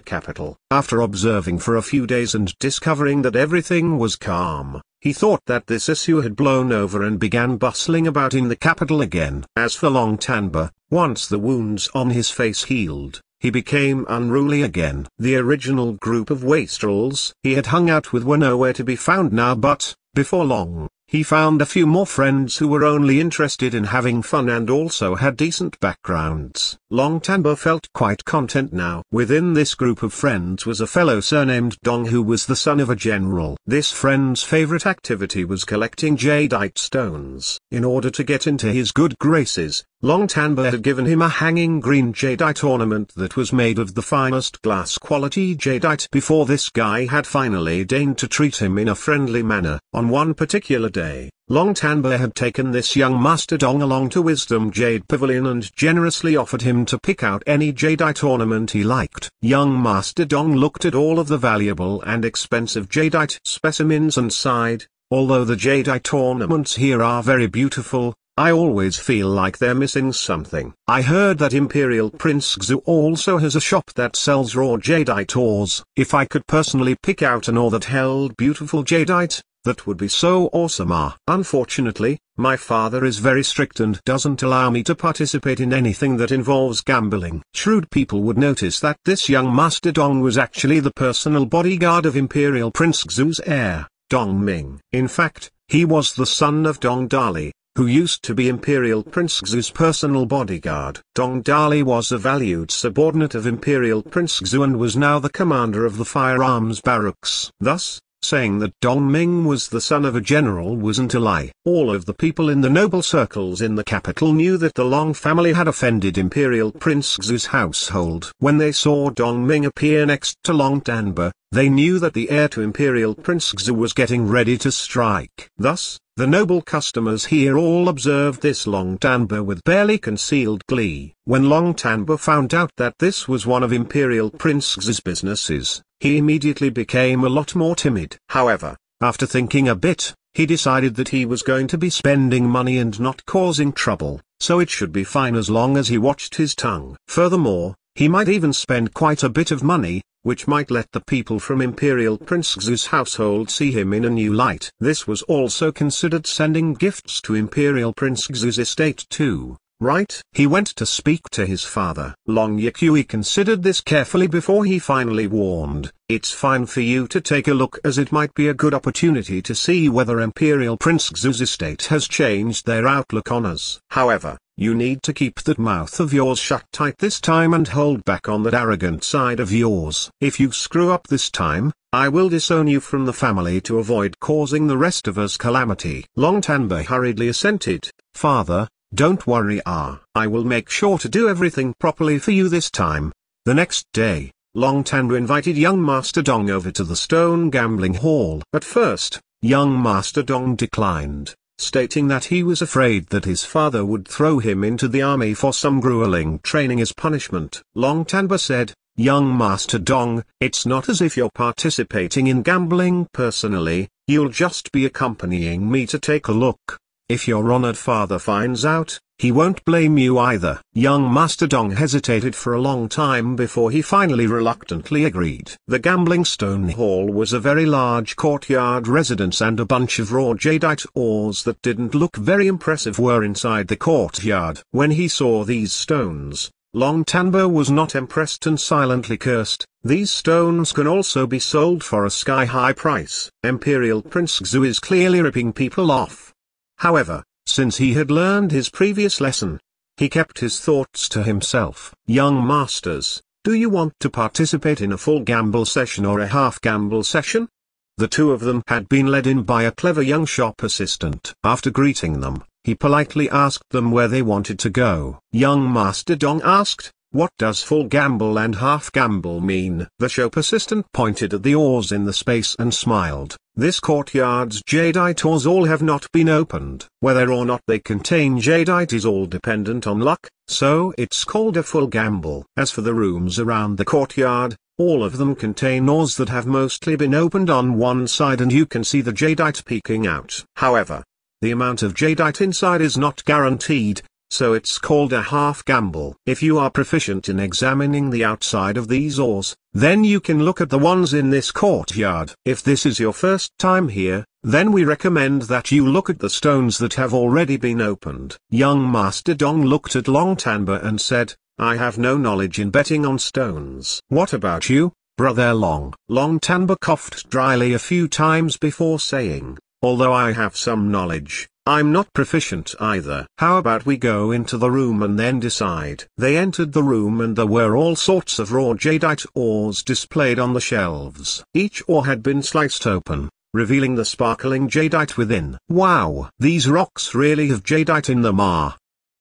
capital. After observing for a few days and discovering that everything was calm, he thought that this issue had blown over and began bustling about in the capital again. As for Long Tanba, once the wounds on his face healed, he became unruly again. The original group of wastrels he had hung out with were nowhere to be found now but, before long, he found a few more friends who were only interested in having fun and also had decent backgrounds. Long Tanbo felt quite content now. Within this group of friends was a fellow surnamed Dong who was the son of a general. This friend's favorite activity was collecting jadeite stones. In order to get into his good graces, Long Tanba had given him a hanging green jadeite ornament that was made of the finest glass quality jadeite before this guy had finally deigned to treat him in a friendly manner. On one particular day, Long Tanba had taken this young master dong along to Wisdom Jade Pavilion and generously offered him to pick out any jadeite ornament he liked. Young master dong looked at all of the valuable and expensive jadeite specimens and sighed, although the jadeite ornaments here are very beautiful, I always feel like they're missing something. I heard that Imperial Prince Xu also has a shop that sells raw jadeite ores. If I could personally pick out an ore that held beautiful jadeite, that would be so awesome ah. Unfortunately, my father is very strict and doesn't allow me to participate in anything that involves gambling. Shrewd people would notice that this young Master Dong was actually the personal bodyguard of Imperial Prince Xu's heir, Dong Ming. In fact, he was the son of Dong Dali, who used to be Imperial Prince Xu's personal bodyguard. Dong Dali was a valued subordinate of Imperial Prince Xu and was now the commander of the firearms barracks. Thus, saying that Dong Ming was the son of a general wasn't a lie. All of the people in the noble circles in the capital knew that the Long family had offended Imperial Prince Xu's household. When they saw Dong Ming appear next to Long Danba, they knew that the heir to Imperial Prince Xu was getting ready to strike. Thus, the noble customers here all observed this Long Tanbo with barely concealed glee. When Long Tanbo found out that this was one of Imperial Prince Xu's businesses, he immediately became a lot more timid. However, after thinking a bit, he decided that he was going to be spending money and not causing trouble, so it should be fine as long as he watched his tongue. Furthermore, he might even spend quite a bit of money, which might let the people from Imperial Prince Xu's household see him in a new light. This was also considered sending gifts to Imperial Prince Xu's estate too, right? He went to speak to his father. Long Yikui considered this carefully before he finally warned, it's fine for you to take a look as it might be a good opportunity to see whether Imperial Prince Xu's estate has changed their outlook on us. However, you need to keep that mouth of yours shut tight this time and hold back on that arrogant side of yours. If you screw up this time, I will disown you from the family to avoid causing the rest of us calamity. Long Tanba hurriedly assented, Father, don't worry ah. I will make sure to do everything properly for you this time. The next day, Long Tanba invited young Master Dong over to the stone gambling hall. At first, young Master Dong declined stating that he was afraid that his father would throw him into the army for some grueling training as punishment. Long Tanba said, Young Master Dong, it's not as if you're participating in gambling personally, you'll just be accompanying me to take a look. If your honored father finds out, he won't blame you either. Young Master Dong hesitated for a long time before he finally reluctantly agreed. The Gambling Stone Hall was a very large courtyard residence and a bunch of raw jadeite ores that didn't look very impressive were inside the courtyard. When he saw these stones, Long Tanbo was not impressed and silently cursed, these stones can also be sold for a sky-high price. Imperial Prince Xu is clearly ripping people off. However, since he had learned his previous lesson, he kept his thoughts to himself. Young masters, do you want to participate in a full gamble session or a half gamble session? The two of them had been led in by a clever young shop assistant. After greeting them, he politely asked them where they wanted to go. Young Master Dong asked, what does full gamble and half gamble mean? The show persistent pointed at the oars in the space and smiled. This courtyard's jadeite oars all have not been opened. Whether or not they contain jadeite is all dependent on luck, so it's called a full gamble. As for the rooms around the courtyard, all of them contain oars that have mostly been opened on one side and you can see the jadeite peeking out. However, the amount of jadeite inside is not guaranteed, so it's called a half gamble. If you are proficient in examining the outside of these ores, then you can look at the ones in this courtyard. If this is your first time here, then we recommend that you look at the stones that have already been opened. Young Master Dong looked at Long Tanba and said, I have no knowledge in betting on stones. What about you, brother Long? Long Tanba coughed dryly a few times before saying, although I have some knowledge, I'm not proficient either. How about we go into the room and then decide? They entered the room and there were all sorts of raw jadeite ores displayed on the shelves. Each ore had been sliced open, revealing the sparkling jadeite within. Wow! These rocks really have jadeite in them are. Ah!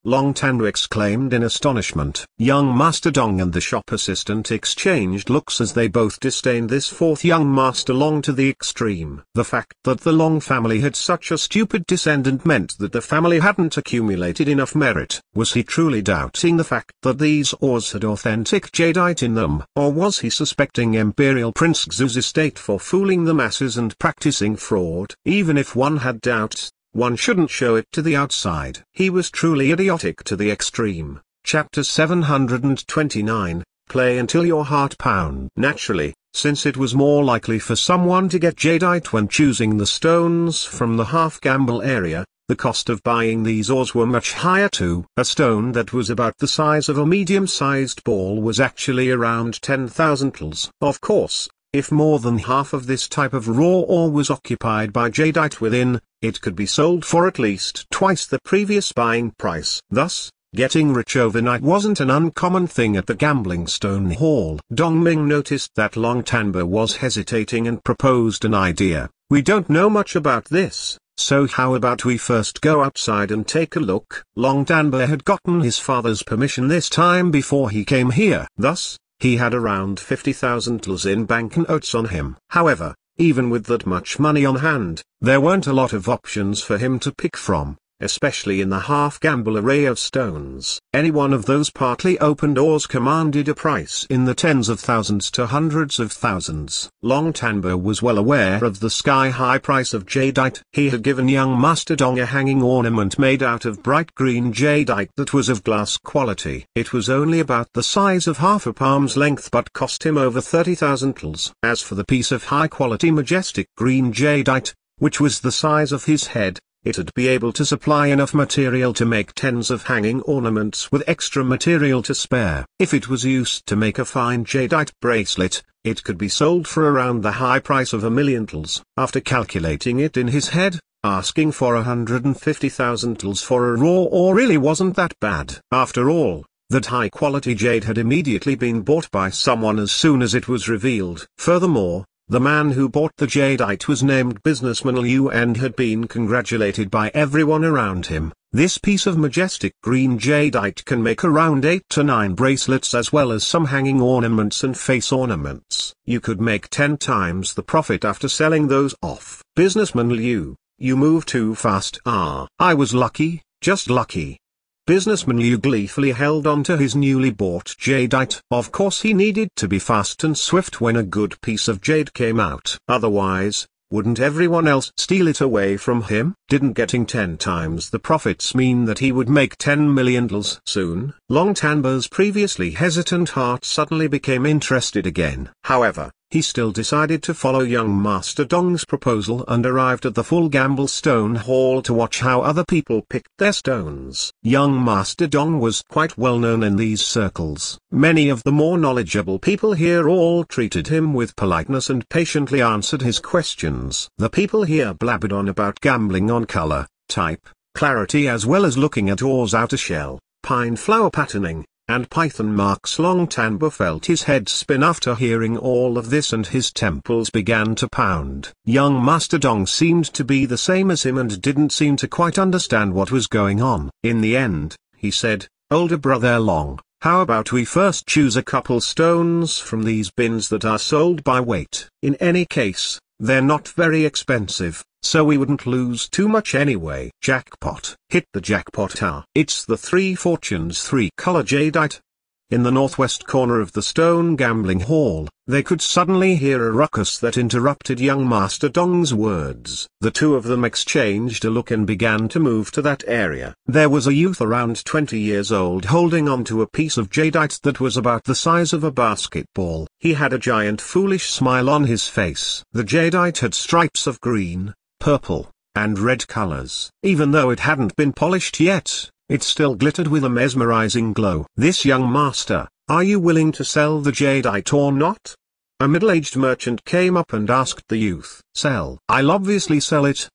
Long Tan exclaimed in astonishment. Young Master Dong and the shop assistant exchanged looks as they both disdained this fourth young Master Long to the extreme. The fact that the Long family had such a stupid descendant meant that the family hadn't accumulated enough merit. Was he truly doubting the fact that these ores had authentic jadeite in them? Or was he suspecting Imperial Prince Xu's estate for fooling the masses and practicing fraud? Even if one had doubts, one shouldn't show it to the outside. He was truly idiotic to the extreme. Chapter 729, Play Until Your Heart Pound. Naturally, since it was more likely for someone to get jadeite when choosing the stones from the half-gamble area, the cost of buying these ores were much higher too. A stone that was about the size of a medium-sized ball was actually around 10,000 tls. Of course, if more than half of this type of raw ore was occupied by jadeite within, it could be sold for at least twice the previous buying price. Thus, getting rich overnight wasn't an uncommon thing at the gambling stone hall. Dong Ming noticed that Long Tanbo was hesitating and proposed an idea. We don't know much about this, so how about we first go outside and take a look? Long Tanbo had gotten his father's permission this time before he came here. Thus, he had around 50,000 lus in banknotes on him. However, even with that much money on hand, there weren't a lot of options for him to pick from especially in the half-gamble array of stones. Any one of those partly opened ores commanded a price in the tens of thousands to hundreds of thousands. Long Tanbo was well aware of the sky-high price of jadeite. He had given young Master Dong a hanging ornament made out of bright green jadeite that was of glass quality. It was only about the size of half a palm's length but cost him over 30,000 tls. As for the piece of high-quality majestic green jadeite, which was the size of his head, it'd be able to supply enough material to make tens of hanging ornaments with extra material to spare. If it was used to make a fine jadeite bracelet, it could be sold for around the high price of a million tls. After calculating it in his head, asking for 150,000 tls for a raw ore really wasn't that bad. After all, that high-quality jade had immediately been bought by someone as soon as it was revealed. Furthermore, the man who bought the jadeite was named businessman Liu and had been congratulated by everyone around him. This piece of majestic green jadeite can make around 8 to 9 bracelets as well as some hanging ornaments and face ornaments. You could make 10 times the profit after selling those off. Businessman Liu, you move too fast. Ah, I was lucky, just lucky. Businessman Yu gleefully held on to his newly bought jadeite. Of course he needed to be fast and swift when a good piece of jade came out. Otherwise, wouldn't everyone else steal it away from him? Didn't getting 10 times the profits mean that he would make 10 million dollars soon? Long Tanbo's previously hesitant heart suddenly became interested again. However, he still decided to follow young Master Dong's proposal and arrived at the full gamble stone hall to watch how other people picked their stones. Young Master Dong was quite well known in these circles. Many of the more knowledgeable people here all treated him with politeness and patiently answered his questions. The people here blabbered on about gambling on color, type, clarity as well as looking at ore's outer shell, pine flower patterning, and Python Mark's long Tanba felt his head spin after hearing all of this and his temples began to pound. Young Master Dong seemed to be the same as him and didn't seem to quite understand what was going on. In the end, he said, Older brother Long, how about we first choose a couple stones from these bins that are sold by weight? In any case, they're not very expensive, so we wouldn't lose too much anyway. Jackpot. Hit the jackpot. Ah, it's the three fortunes three color jadeite. In the northwest corner of the stone gambling hall, they could suddenly hear a ruckus that interrupted young Master Dong's words. The two of them exchanged a look and began to move to that area. There was a youth around 20 years old holding onto a piece of jadeite that was about the size of a basketball. He had a giant foolish smile on his face. The jadeite had stripes of green, purple, and red colors. Even though it hadn't been polished yet, it still glittered with a mesmerizing glow. This young master, are you willing to sell the jade I or not? A middle-aged merchant came up and asked the youth. Sell. I'll obviously sell it.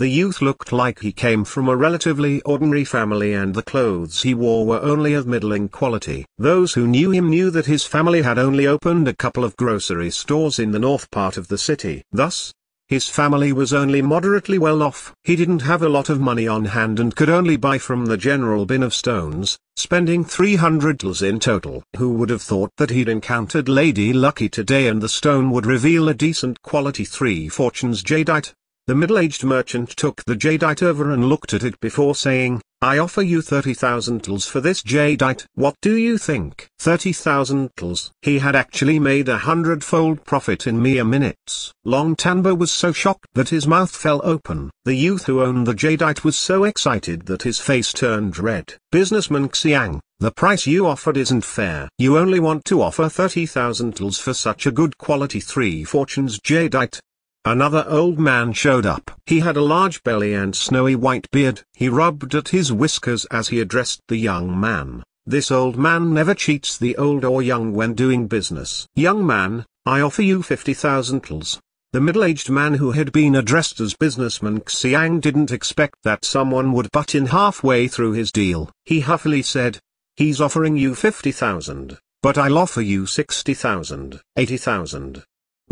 The youth looked like he came from a relatively ordinary family and the clothes he wore were only of middling quality. Those who knew him knew that his family had only opened a couple of grocery stores in the north part of the city. Thus, his family was only moderately well off. He didn't have a lot of money on hand and could only buy from the general bin of stones, spending 300 tls in total. Who would have thought that he'd encountered Lady Lucky today and the stone would reveal a decent quality three fortunes jadeite? The middle-aged merchant took the jadeite over and looked at it before saying, I offer you 30,000 tls for this jadeite. What do you think? 30,000 tls. He had actually made a hundredfold profit in mere minutes. Long Tanbo was so shocked that his mouth fell open. The youth who owned the jadeite was so excited that his face turned red. Businessman Xiang, the price you offered isn't fair. You only want to offer 30,000 tls for such a good quality 3 fortunes jadeite. Another old man showed up. He had a large belly and snowy white beard. He rubbed at his whiskers as he addressed the young man. This old man never cheats the old or young when doing business. Young man, I offer you 50,000 tls. The middle-aged man who had been addressed as businessman Xiang didn't expect that someone would butt in halfway through his deal. He huffily said, He's offering you 50,000, but I'll offer you 60,000, 80,000.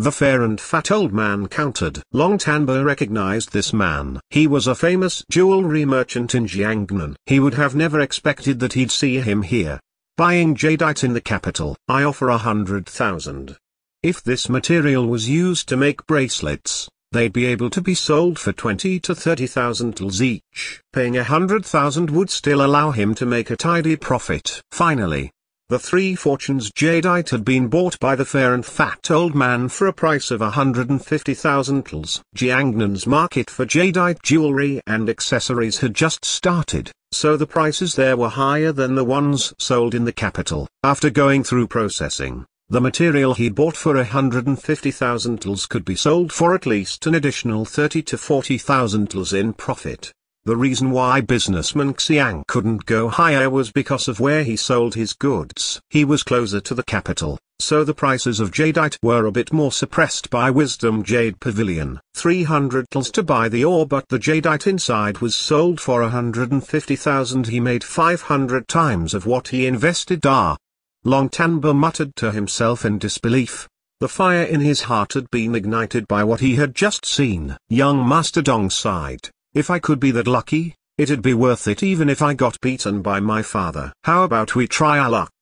The fair and fat old man countered. Long Tanbo recognized this man. He was a famous jewelry merchant in Jiangnan. He would have never expected that he'd see him here. Buying jadeite in the capital, I offer a hundred thousand. If this material was used to make bracelets, they'd be able to be sold for 20 to 30,000 tls each. Paying a 100,000 would still allow him to make a tidy profit. Finally, the three fortunes jadeite had been bought by the fair and fat old man for a price of 150,000 tls. Jiangnan's market for jadeite jewelry and accessories had just started, so the prices there were higher than the ones sold in the capital. After going through processing, the material he bought for 150,000 tls could be sold for at least an additional 30 to 40,000 tls in profit. The reason why businessman Xiang couldn't go higher was because of where he sold his goods. He was closer to the capital, so the prices of jadeite were a bit more suppressed by Wisdom Jade Pavilion. 300 tls to buy the ore but the jadeite inside was sold for 150,000 he made 500 times of what he invested ah. Long Tanba muttered to himself in disbelief. The fire in his heart had been ignited by what he had just seen. Young Master Dong sighed. If I could be that lucky, it'd be worth it even if I got beaten by my father. How about we try our luck?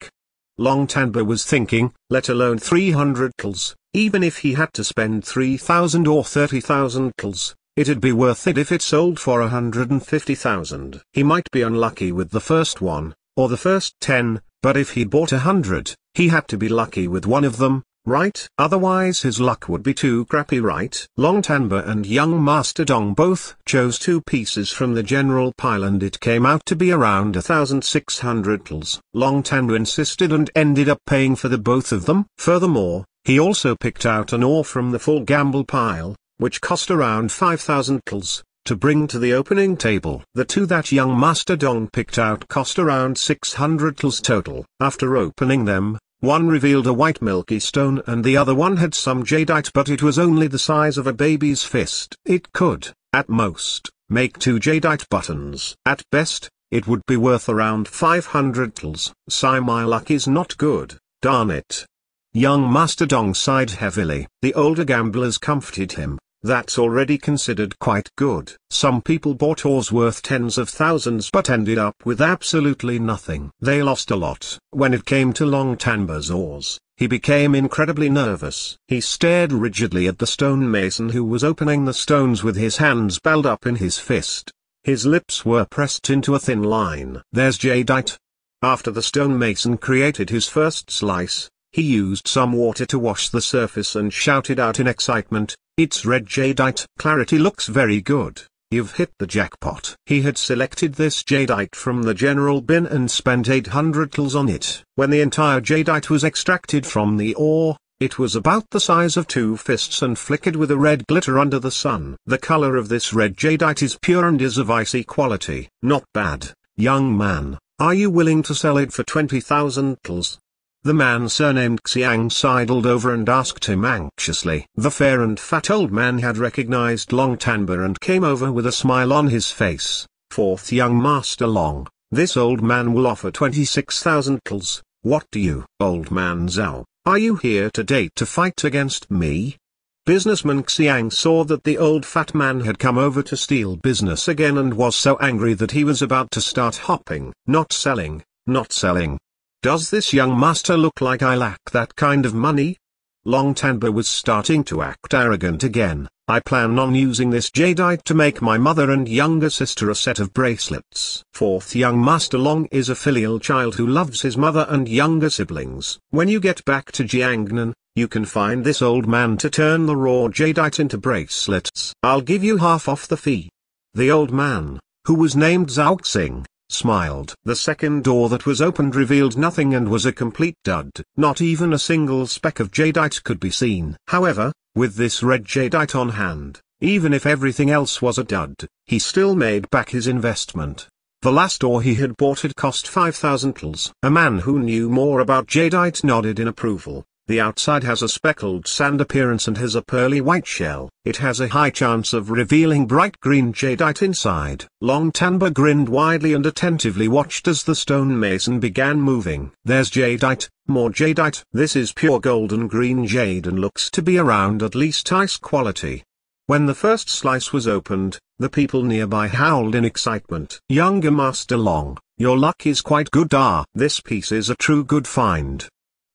Long Tanba was thinking, let alone 300 kls, even if he had to spend 3,000 or 30,000 kls, it'd be worth it if it sold for 150,000. He might be unlucky with the first one, or the first 10, but if he bought a 100, he had to be lucky with one of them, right? Otherwise his luck would be too crappy right? Long Tanba and young Master Dong both chose two pieces from the general pile and it came out to be around 1,600 tls. Long Tanba insisted and ended up paying for the both of them. Furthermore, he also picked out an ore from the full gamble pile, which cost around 5,000 tls to bring to the opening table. The two that young Master Dong picked out cost around 600 tls total. After opening them, one revealed a white milky stone and the other one had some jadeite but it was only the size of a baby's fist. It could, at most, make two jadeite buttons. At best, it would be worth around 500 tls. Sigh my luck is not good, darn it. Young Master Dong sighed heavily. The older gamblers comforted him. That's already considered quite good. Some people bought ores worth tens of thousands but ended up with absolutely nothing. They lost a lot. When it came to Long Tanba's ores, he became incredibly nervous. He stared rigidly at the stonemason who was opening the stones with his hands balled up in his fist. His lips were pressed into a thin line. There's jadeite. After the stonemason created his first slice, he used some water to wash the surface and shouted out in excitement, it's red jadeite. Clarity looks very good. You've hit the jackpot. He had selected this jadeite from the general bin and spent 800 tls on it. When the entire jadeite was extracted from the ore, it was about the size of two fists and flickered with a red glitter under the sun. The color of this red jadeite is pure and is of icy quality. Not bad, young man. Are you willing to sell it for 20,000 tls? The man surnamed Xiang sidled over and asked him anxiously. The fair and fat old man had recognized Long Tanba and came over with a smile on his face. Fourth young master Long, this old man will offer 26,000 tls. What do you, old man Zhao, are you here today to fight against me? Businessman Xiang saw that the old fat man had come over to steal business again and was so angry that he was about to start hopping. Not selling, not selling, does this young master look like I lack that kind of money? Long Tanba was starting to act arrogant again. I plan on using this jadeite to make my mother and younger sister a set of bracelets. Fourth young Master Long is a filial child who loves his mother and younger siblings. When you get back to Jiangnan, you can find this old man to turn the raw jadeite into bracelets. I'll give you half off the fee. The old man, who was named Zhao Xing, smiled. The second door that was opened revealed nothing and was a complete dud. Not even a single speck of jadeite could be seen. However, with this red jadeite on hand, even if everything else was a dud, he still made back his investment. The last ore he had bought had cost 5,000 tls. A man who knew more about jadeite nodded in approval. The outside has a speckled sand appearance and has a pearly white shell. It has a high chance of revealing bright green jadeite inside. Long Tanba grinned widely and attentively watched as the stonemason began moving. There's jadeite, more jadeite. This is pure golden green jade and looks to be around at least ice quality. When the first slice was opened, the people nearby howled in excitement. Younger Master Long, your luck is quite good ah. This piece is a true good find.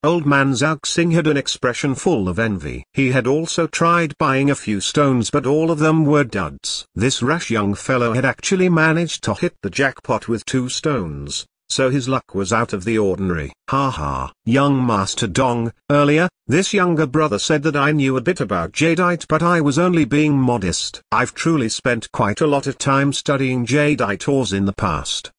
Old man Zhao Xing had an expression full of envy. He had also tried buying a few stones but all of them were duds. This rash young fellow had actually managed to hit the jackpot with two stones, so his luck was out of the ordinary. Ha ha. Young Master Dong, earlier, this younger brother said that I knew a bit about jadeite but I was only being modest. I've truly spent quite a lot of time studying jadeite ores in the past.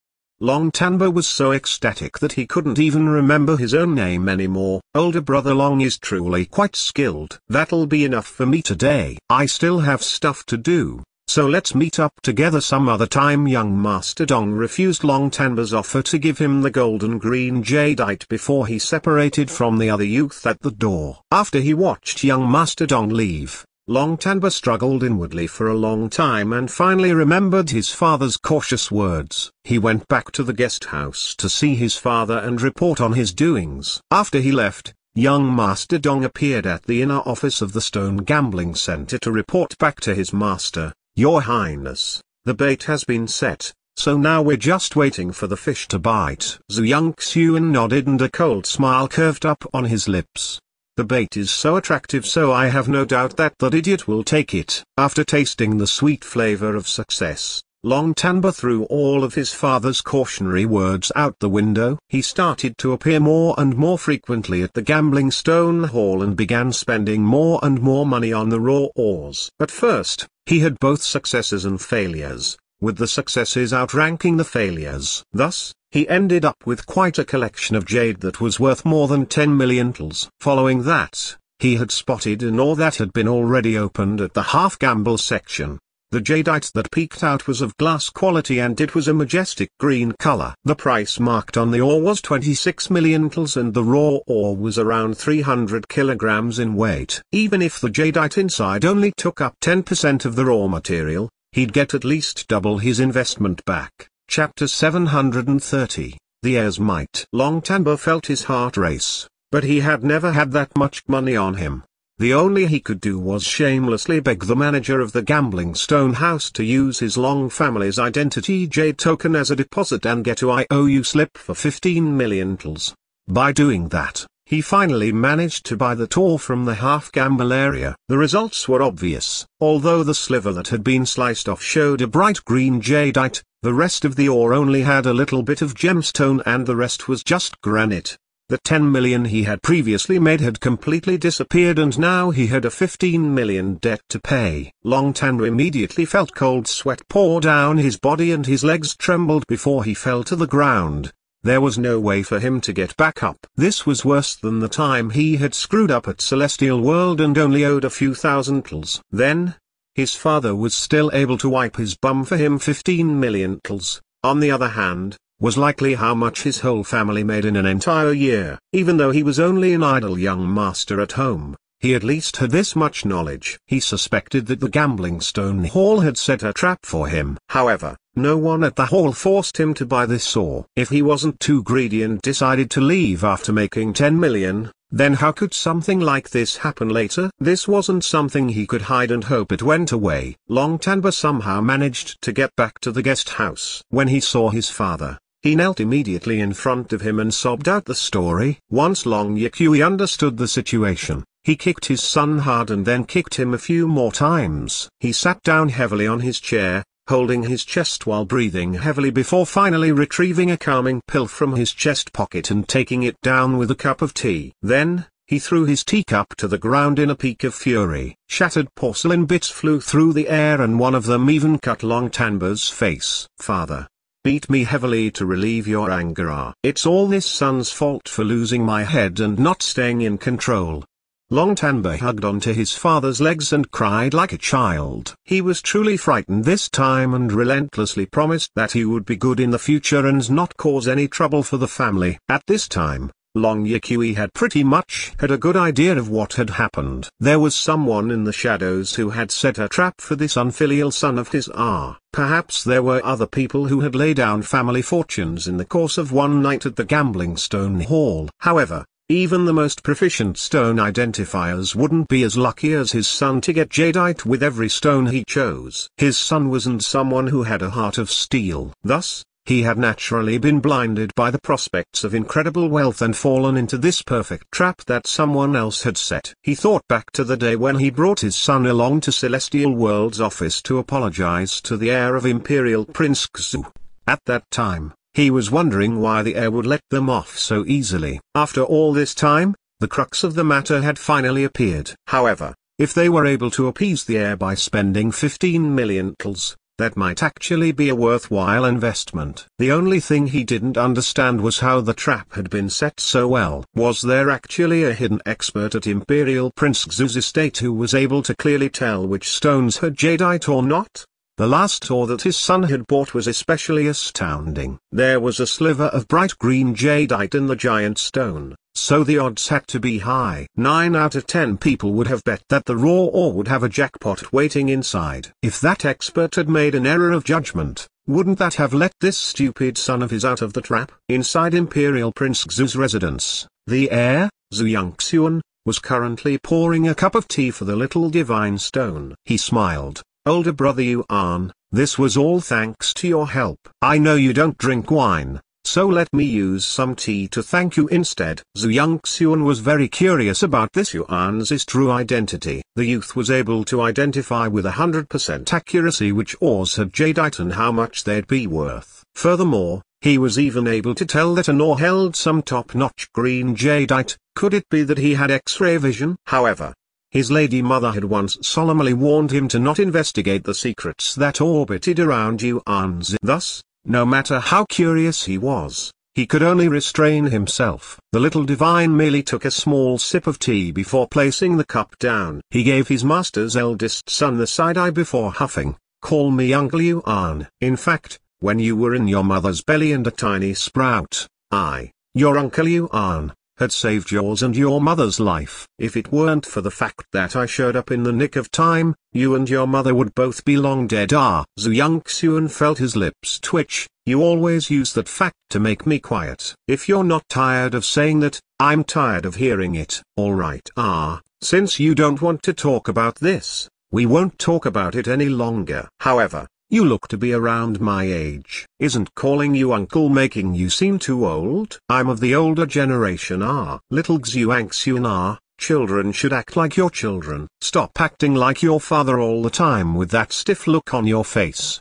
Long Tanba was so ecstatic that he couldn't even remember his own name anymore. Older brother Long is truly quite skilled. That'll be enough for me today. I still have stuff to do, so let's meet up together some other time. Young Master Dong refused Long Tanba's offer to give him the golden green jadeite before he separated from the other youth at the door. After he watched young Master Dong leave, Long Tanba struggled inwardly for a long time and finally remembered his father's cautious words. He went back to the guest house to see his father and report on his doings. After he left, young Master Dong appeared at the inner office of the Stone Gambling Center to report back to his master, Your Highness, the bait has been set, so now we're just waiting for the fish to bite. Zhu Yung Xuan nodded and a cold smile curved up on his lips. The bait is so attractive so I have no doubt that that idiot will take it. After tasting the sweet flavor of success, Long Tanba threw all of his father's cautionary words out the window. He started to appear more and more frequently at the gambling stone hall and began spending more and more money on the raw ores. At first, he had both successes and failures, with the successes outranking the failures. Thus, he ended up with quite a collection of jade that was worth more than 10 million tels. Following that, he had spotted an ore that had been already opened at the half-gamble section. The jadeite that peeked out was of glass quality and it was a majestic green color. The price marked on the ore was 26 million tels, and the raw ore was around 300 kilograms in weight. Even if the jadeite inside only took up 10% of the raw material, he'd get at least double his investment back. Chapter 730, The Heirs Might Long Tanbo felt his heart race, but he had never had that much money on him. The only he could do was shamelessly beg the manager of the gambling stone house to use his long family's identity J token as a deposit and get a IOU slip for 15 million tls. By doing that, he finally managed to buy the tour from the half-gamble area. The results were obvious. Although the sliver that had been sliced off showed a bright green jadeite, the rest of the ore only had a little bit of gemstone and the rest was just granite. The 10 million he had previously made had completely disappeared and now he had a 15 million debt to pay. Long Tan immediately felt cold sweat pour down his body and his legs trembled before he fell to the ground. There was no way for him to get back up. This was worse than the time he had screwed up at Celestial World and only owed a few thousandtals. Then, his father was still able to wipe his bum for him Fifteen million tals. on the other hand, was likely how much his whole family made in an entire year. Even though he was only an idle young master at home, he at least had this much knowledge. He suspected that the gambling stone hall had set a trap for him. However, no one at the hall forced him to buy this saw. If he wasn't too greedy and decided to leave after making 10 million, then how could something like this happen later? This wasn't something he could hide and hope it went away. Long Tanba somehow managed to get back to the guest house. When he saw his father, he knelt immediately in front of him and sobbed out the story. Once Long Yakui understood the situation, he kicked his son hard and then kicked him a few more times. He sat down heavily on his chair, holding his chest while breathing heavily before finally retrieving a calming pill from his chest pocket and taking it down with a cup of tea. Then, he threw his teacup to the ground in a peak of fury. Shattered porcelain bits flew through the air and one of them even cut Long Tanba's face. Father. Beat me heavily to relieve your anger. Ah, it's all this son's fault for losing my head and not staying in control. Long Tanba hugged onto his father's legs and cried like a child. He was truly frightened this time and relentlessly promised that he would be good in the future and not cause any trouble for the family. At this time, Long Yakui had pretty much had a good idea of what had happened. There was someone in the shadows who had set a trap for this unfilial son of his Ah. Perhaps there were other people who had laid down family fortunes in the course of one night at the gambling stone hall. However, even the most proficient stone identifiers wouldn't be as lucky as his son to get jadeite with every stone he chose. His son wasn't someone who had a heart of steel. Thus, he had naturally been blinded by the prospects of incredible wealth and fallen into this perfect trap that someone else had set. He thought back to the day when he brought his son along to Celestial World's office to apologize to the heir of Imperial Prince Xu. At that time, he was wondering why the air would let them off so easily. After all this time, the crux of the matter had finally appeared. However, if they were able to appease the air by spending 15 million tels, that might actually be a worthwhile investment. The only thing he didn't understand was how the trap had been set so well. Was there actually a hidden expert at Imperial Prince Xu's estate who was able to clearly tell which stones had jadeite or not? The last ore that his son had bought was especially astounding. There was a sliver of bright green jadeite in the giant stone, so the odds had to be high. Nine out of ten people would have bet that the raw ore would have a jackpot waiting inside. If that expert had made an error of judgment, wouldn't that have let this stupid son of his out of the trap? Inside Imperial Prince Xu's residence, the heir, Zhu Yangxuan, was currently pouring a cup of tea for the little divine stone. He smiled, Older brother Yuan, this was all thanks to your help. I know you don't drink wine, so let me use some tea to thank you instead. Zhu Xuan was very curious about this Yuan's true identity. The youth was able to identify with 100% accuracy which ores had jadeite and how much they'd be worth. Furthermore, he was even able to tell that an ore held some top-notch green jadeite, could it be that he had X-ray vision? However, his lady mother had once solemnly warned him to not investigate the secrets that orbited around Yuanzi. Thus, no matter how curious he was, he could only restrain himself. The little divine merely took a small sip of tea before placing the cup down. He gave his master's eldest son the side eye before huffing, Call me Uncle Yuan. In fact, when you were in your mother's belly and a tiny sprout, I, your Uncle Yuan, had saved yours and your mother's life. If it weren't for the fact that I showed up in the nick of time, you and your mother would both be long dead ah. Zhu Xuan felt his lips twitch, you always use that fact to make me quiet. If you're not tired of saying that, I'm tired of hearing it. Alright ah, since you don't want to talk about this, we won't talk about it any longer. However, you look to be around my age. Isn't calling you uncle making you seem too old? I'm of the older generation ah. Little Xuanxian ah, children should act like your children. Stop acting like your father all the time with that stiff look on your face.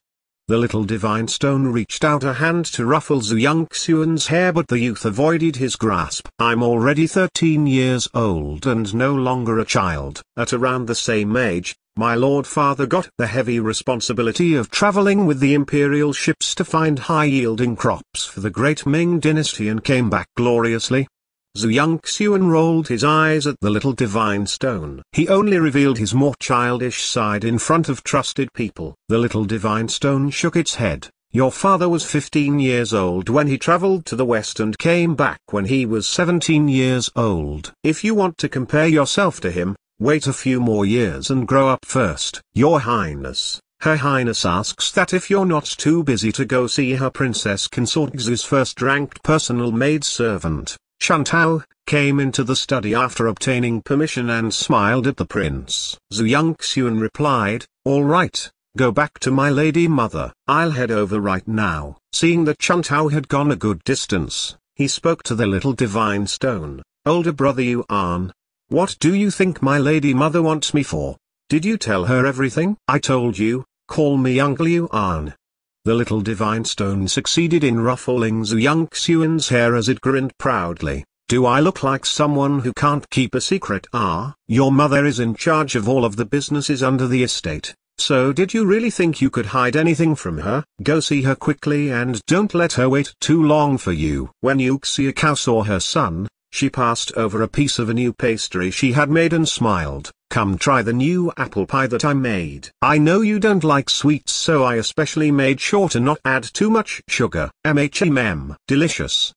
The little divine stone reached out a hand to ruffle Zuyang Xuan's hair but the youth avoided his grasp. I'm already 13 years old and no longer a child. At around the same age, my lord father got the heavy responsibility of traveling with the imperial ships to find high-yielding crops for the great Ming dynasty and came back gloriously. Zhu Xuan rolled his eyes at the little divine stone. He only revealed his more childish side in front of trusted people. The little divine stone shook its head. Your father was 15 years old when he traveled to the West and came back when he was 17 years old. If you want to compare yourself to him, wait a few more years and grow up first. Your Highness. Her Highness asks that if you're not too busy to go see her Princess Consort Xu's first-ranked personal maid servant, Chuntao came into the study after obtaining permission and smiled at the prince. Zhu Xuan replied, All right, go back to my lady mother. I'll head over right now. Seeing that Chuntao had gone a good distance, he spoke to the little divine stone, Older brother Yuan, what do you think my lady mother wants me for? Did you tell her everything? I told you, call me Uncle Yuan. The little divine stone succeeded in ruffling Ziyang Xuan's hair as it grinned proudly. Do I look like someone who can't keep a secret? Ah, your mother is in charge of all of the businesses under the estate, so did you really think you could hide anything from her? Go see her quickly and don't let her wait too long for you. When Yuxia Cao saw her son, she passed over a piece of a new pastry she had made and smiled, come try the new apple pie that I made. I know you don't like sweets so I especially made sure to not add too much sugar. MHMM. Delicious.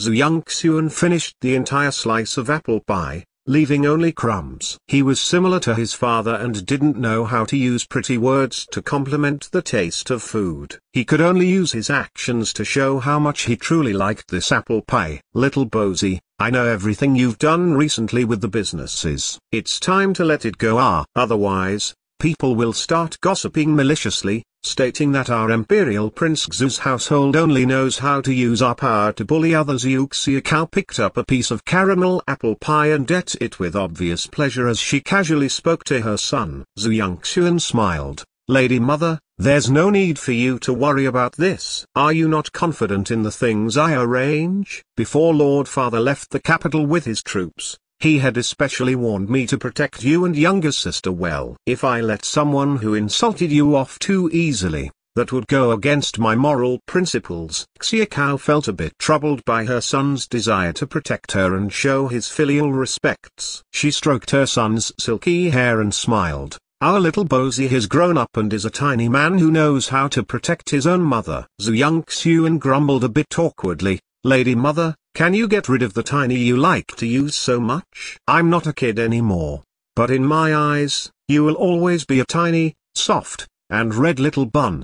Zuyang Xuan finished the entire slice of apple pie, leaving only crumbs. He was similar to his father and didn't know how to use pretty words to compliment the taste of food. He could only use his actions to show how much he truly liked this apple pie. Little Bozy. I know everything you've done recently with the businesses. It's time to let it go ah, otherwise, people will start gossiping maliciously, stating that our Imperial Prince Xu's household only knows how to use our power to bully others Yuxia Cow picked up a piece of caramel apple pie and ate it with obvious pleasure as she casually spoke to her son. Zhu Yangxuan smiled. Lady Mother, there's no need for you to worry about this. Are you not confident in the things I arrange? Before Lord Father left the capital with his troops, he had especially warned me to protect you and younger sister well. If I let someone who insulted you off too easily, that would go against my moral principles. Xiaokou felt a bit troubled by her son's desire to protect her and show his filial respects. She stroked her son's silky hair and smiled. Our little Bozy has grown up and is a tiny man who knows how to protect his own mother. Zuyang Xuan grumbled a bit awkwardly, Lady mother, can you get rid of the tiny you like to use so much? I'm not a kid anymore, but in my eyes, you will always be a tiny, soft, and red little bun.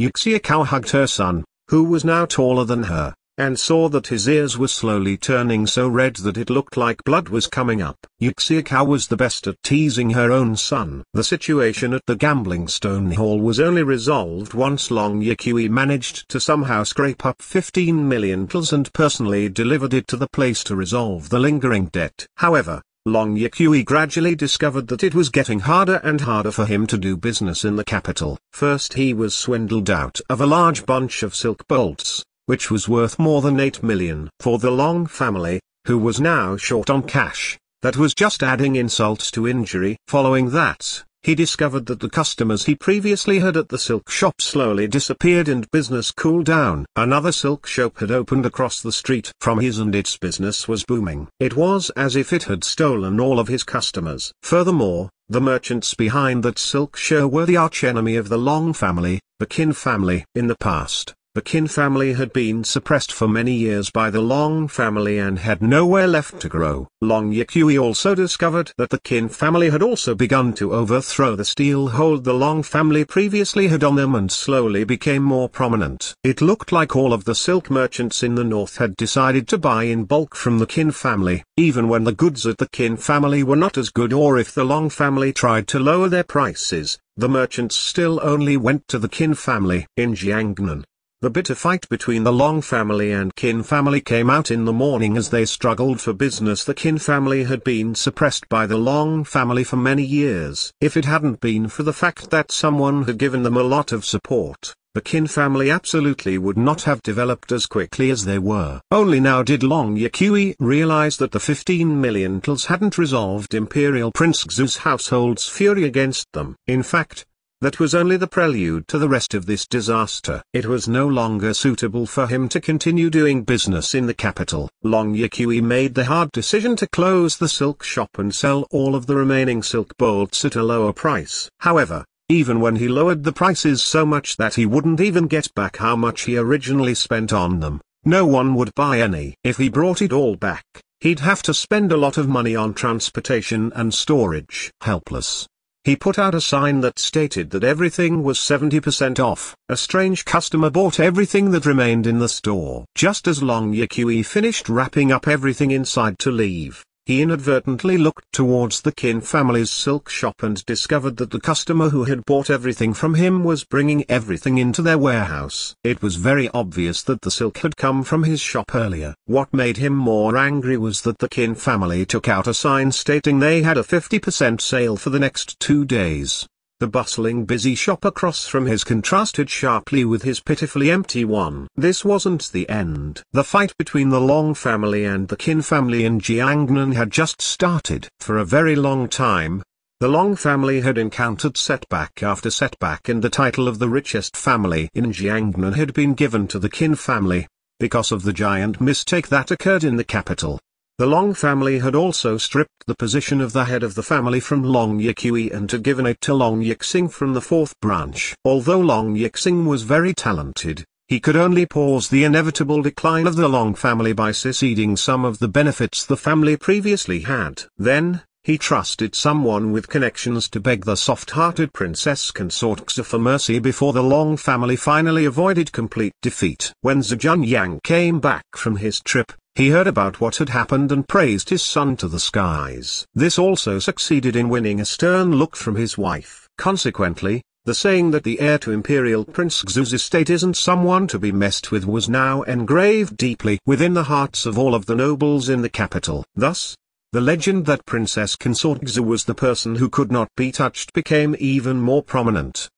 Yuxia Cow hugged her son, who was now taller than her and saw that his ears were slowly turning so red that it looked like blood was coming up. Yuxiakau was the best at teasing her own son. The situation at the gambling stone hall was only resolved once Long Yakui managed to somehow scrape up 15 million tls and personally delivered it to the place to resolve the lingering debt. However, Long Yakui gradually discovered that it was getting harder and harder for him to do business in the capital. First he was swindled out of a large bunch of silk bolts, which was worth more than 8 million. For the Long family, who was now short on cash, that was just adding insults to injury. Following that, he discovered that the customers he previously had at the silk shop slowly disappeared and business cooled down. Another silk shop had opened across the street from his and its business was booming. It was as if it had stolen all of his customers. Furthermore, the merchants behind that silk show were the archenemy of the Long family, the Kin family. In the past, the Qin family had been suppressed for many years by the Long family and had nowhere left to grow. Long Yikui also discovered that the Qin family had also begun to overthrow the steel hold the Long family previously had on them and slowly became more prominent. It looked like all of the silk merchants in the north had decided to buy in bulk from the Qin family, even when the goods at the Qin family were not as good or if the Long family tried to lower their prices, the merchants still only went to the Qin family. In Jiangnan, the bitter fight between the Long family and Kin family came out in the morning as they struggled for business. The Kin family had been suppressed by the Long family for many years. If it hadn't been for the fact that someone had given them a lot of support, the Kin family absolutely would not have developed as quickly as they were. Only now did Long Yakui realize that the 15 million tls hadn't resolved Imperial Prince Xu's household's fury against them. In fact, that was only the prelude to the rest of this disaster. It was no longer suitable for him to continue doing business in the capital. Long Yikui made the hard decision to close the silk shop and sell all of the remaining silk bolts at a lower price. However, even when he lowered the prices so much that he wouldn't even get back how much he originally spent on them, no one would buy any. If he brought it all back, he'd have to spend a lot of money on transportation and storage. Helpless, he put out a sign that stated that everything was 70% off. A strange customer bought everything that remained in the store. Just as Long Yakui finished wrapping up everything inside to leave, he inadvertently looked towards the Kin family's silk shop and discovered that the customer who had bought everything from him was bringing everything into their warehouse. It was very obvious that the silk had come from his shop earlier. What made him more angry was that the Kin family took out a sign stating they had a 50% sale for the next two days. The bustling busy shop across from his contrasted sharply with his pitifully empty one. This wasn't the end. The fight between the Long family and the Qin family in Jiangnan had just started. For a very long time, the Long family had encountered setback after setback and the title of the richest family in Jiangnan had been given to the Qin family, because of the giant mistake that occurred in the capital. The Long family had also stripped the position of the head of the family from Long Yikui and had given it to Long Yixing from the fourth branch. Although Long Yixing was very talented, he could only pause the inevitable decline of the Long family by seceding some of the benefits the family previously had. Then, he trusted someone with connections to beg the soft-hearted princess consort Xa for mercy before the Long family finally avoided complete defeat. When Zhejun Yang came back from his trip, he heard about what had happened and praised his son to the skies. This also succeeded in winning a stern look from his wife. Consequently, the saying that the heir to Imperial Prince Xu's estate isn't someone to be messed with was now engraved deeply within the hearts of all of the nobles in the capital. Thus, the legend that Princess Consort Xu was the person who could not be touched became even more prominent.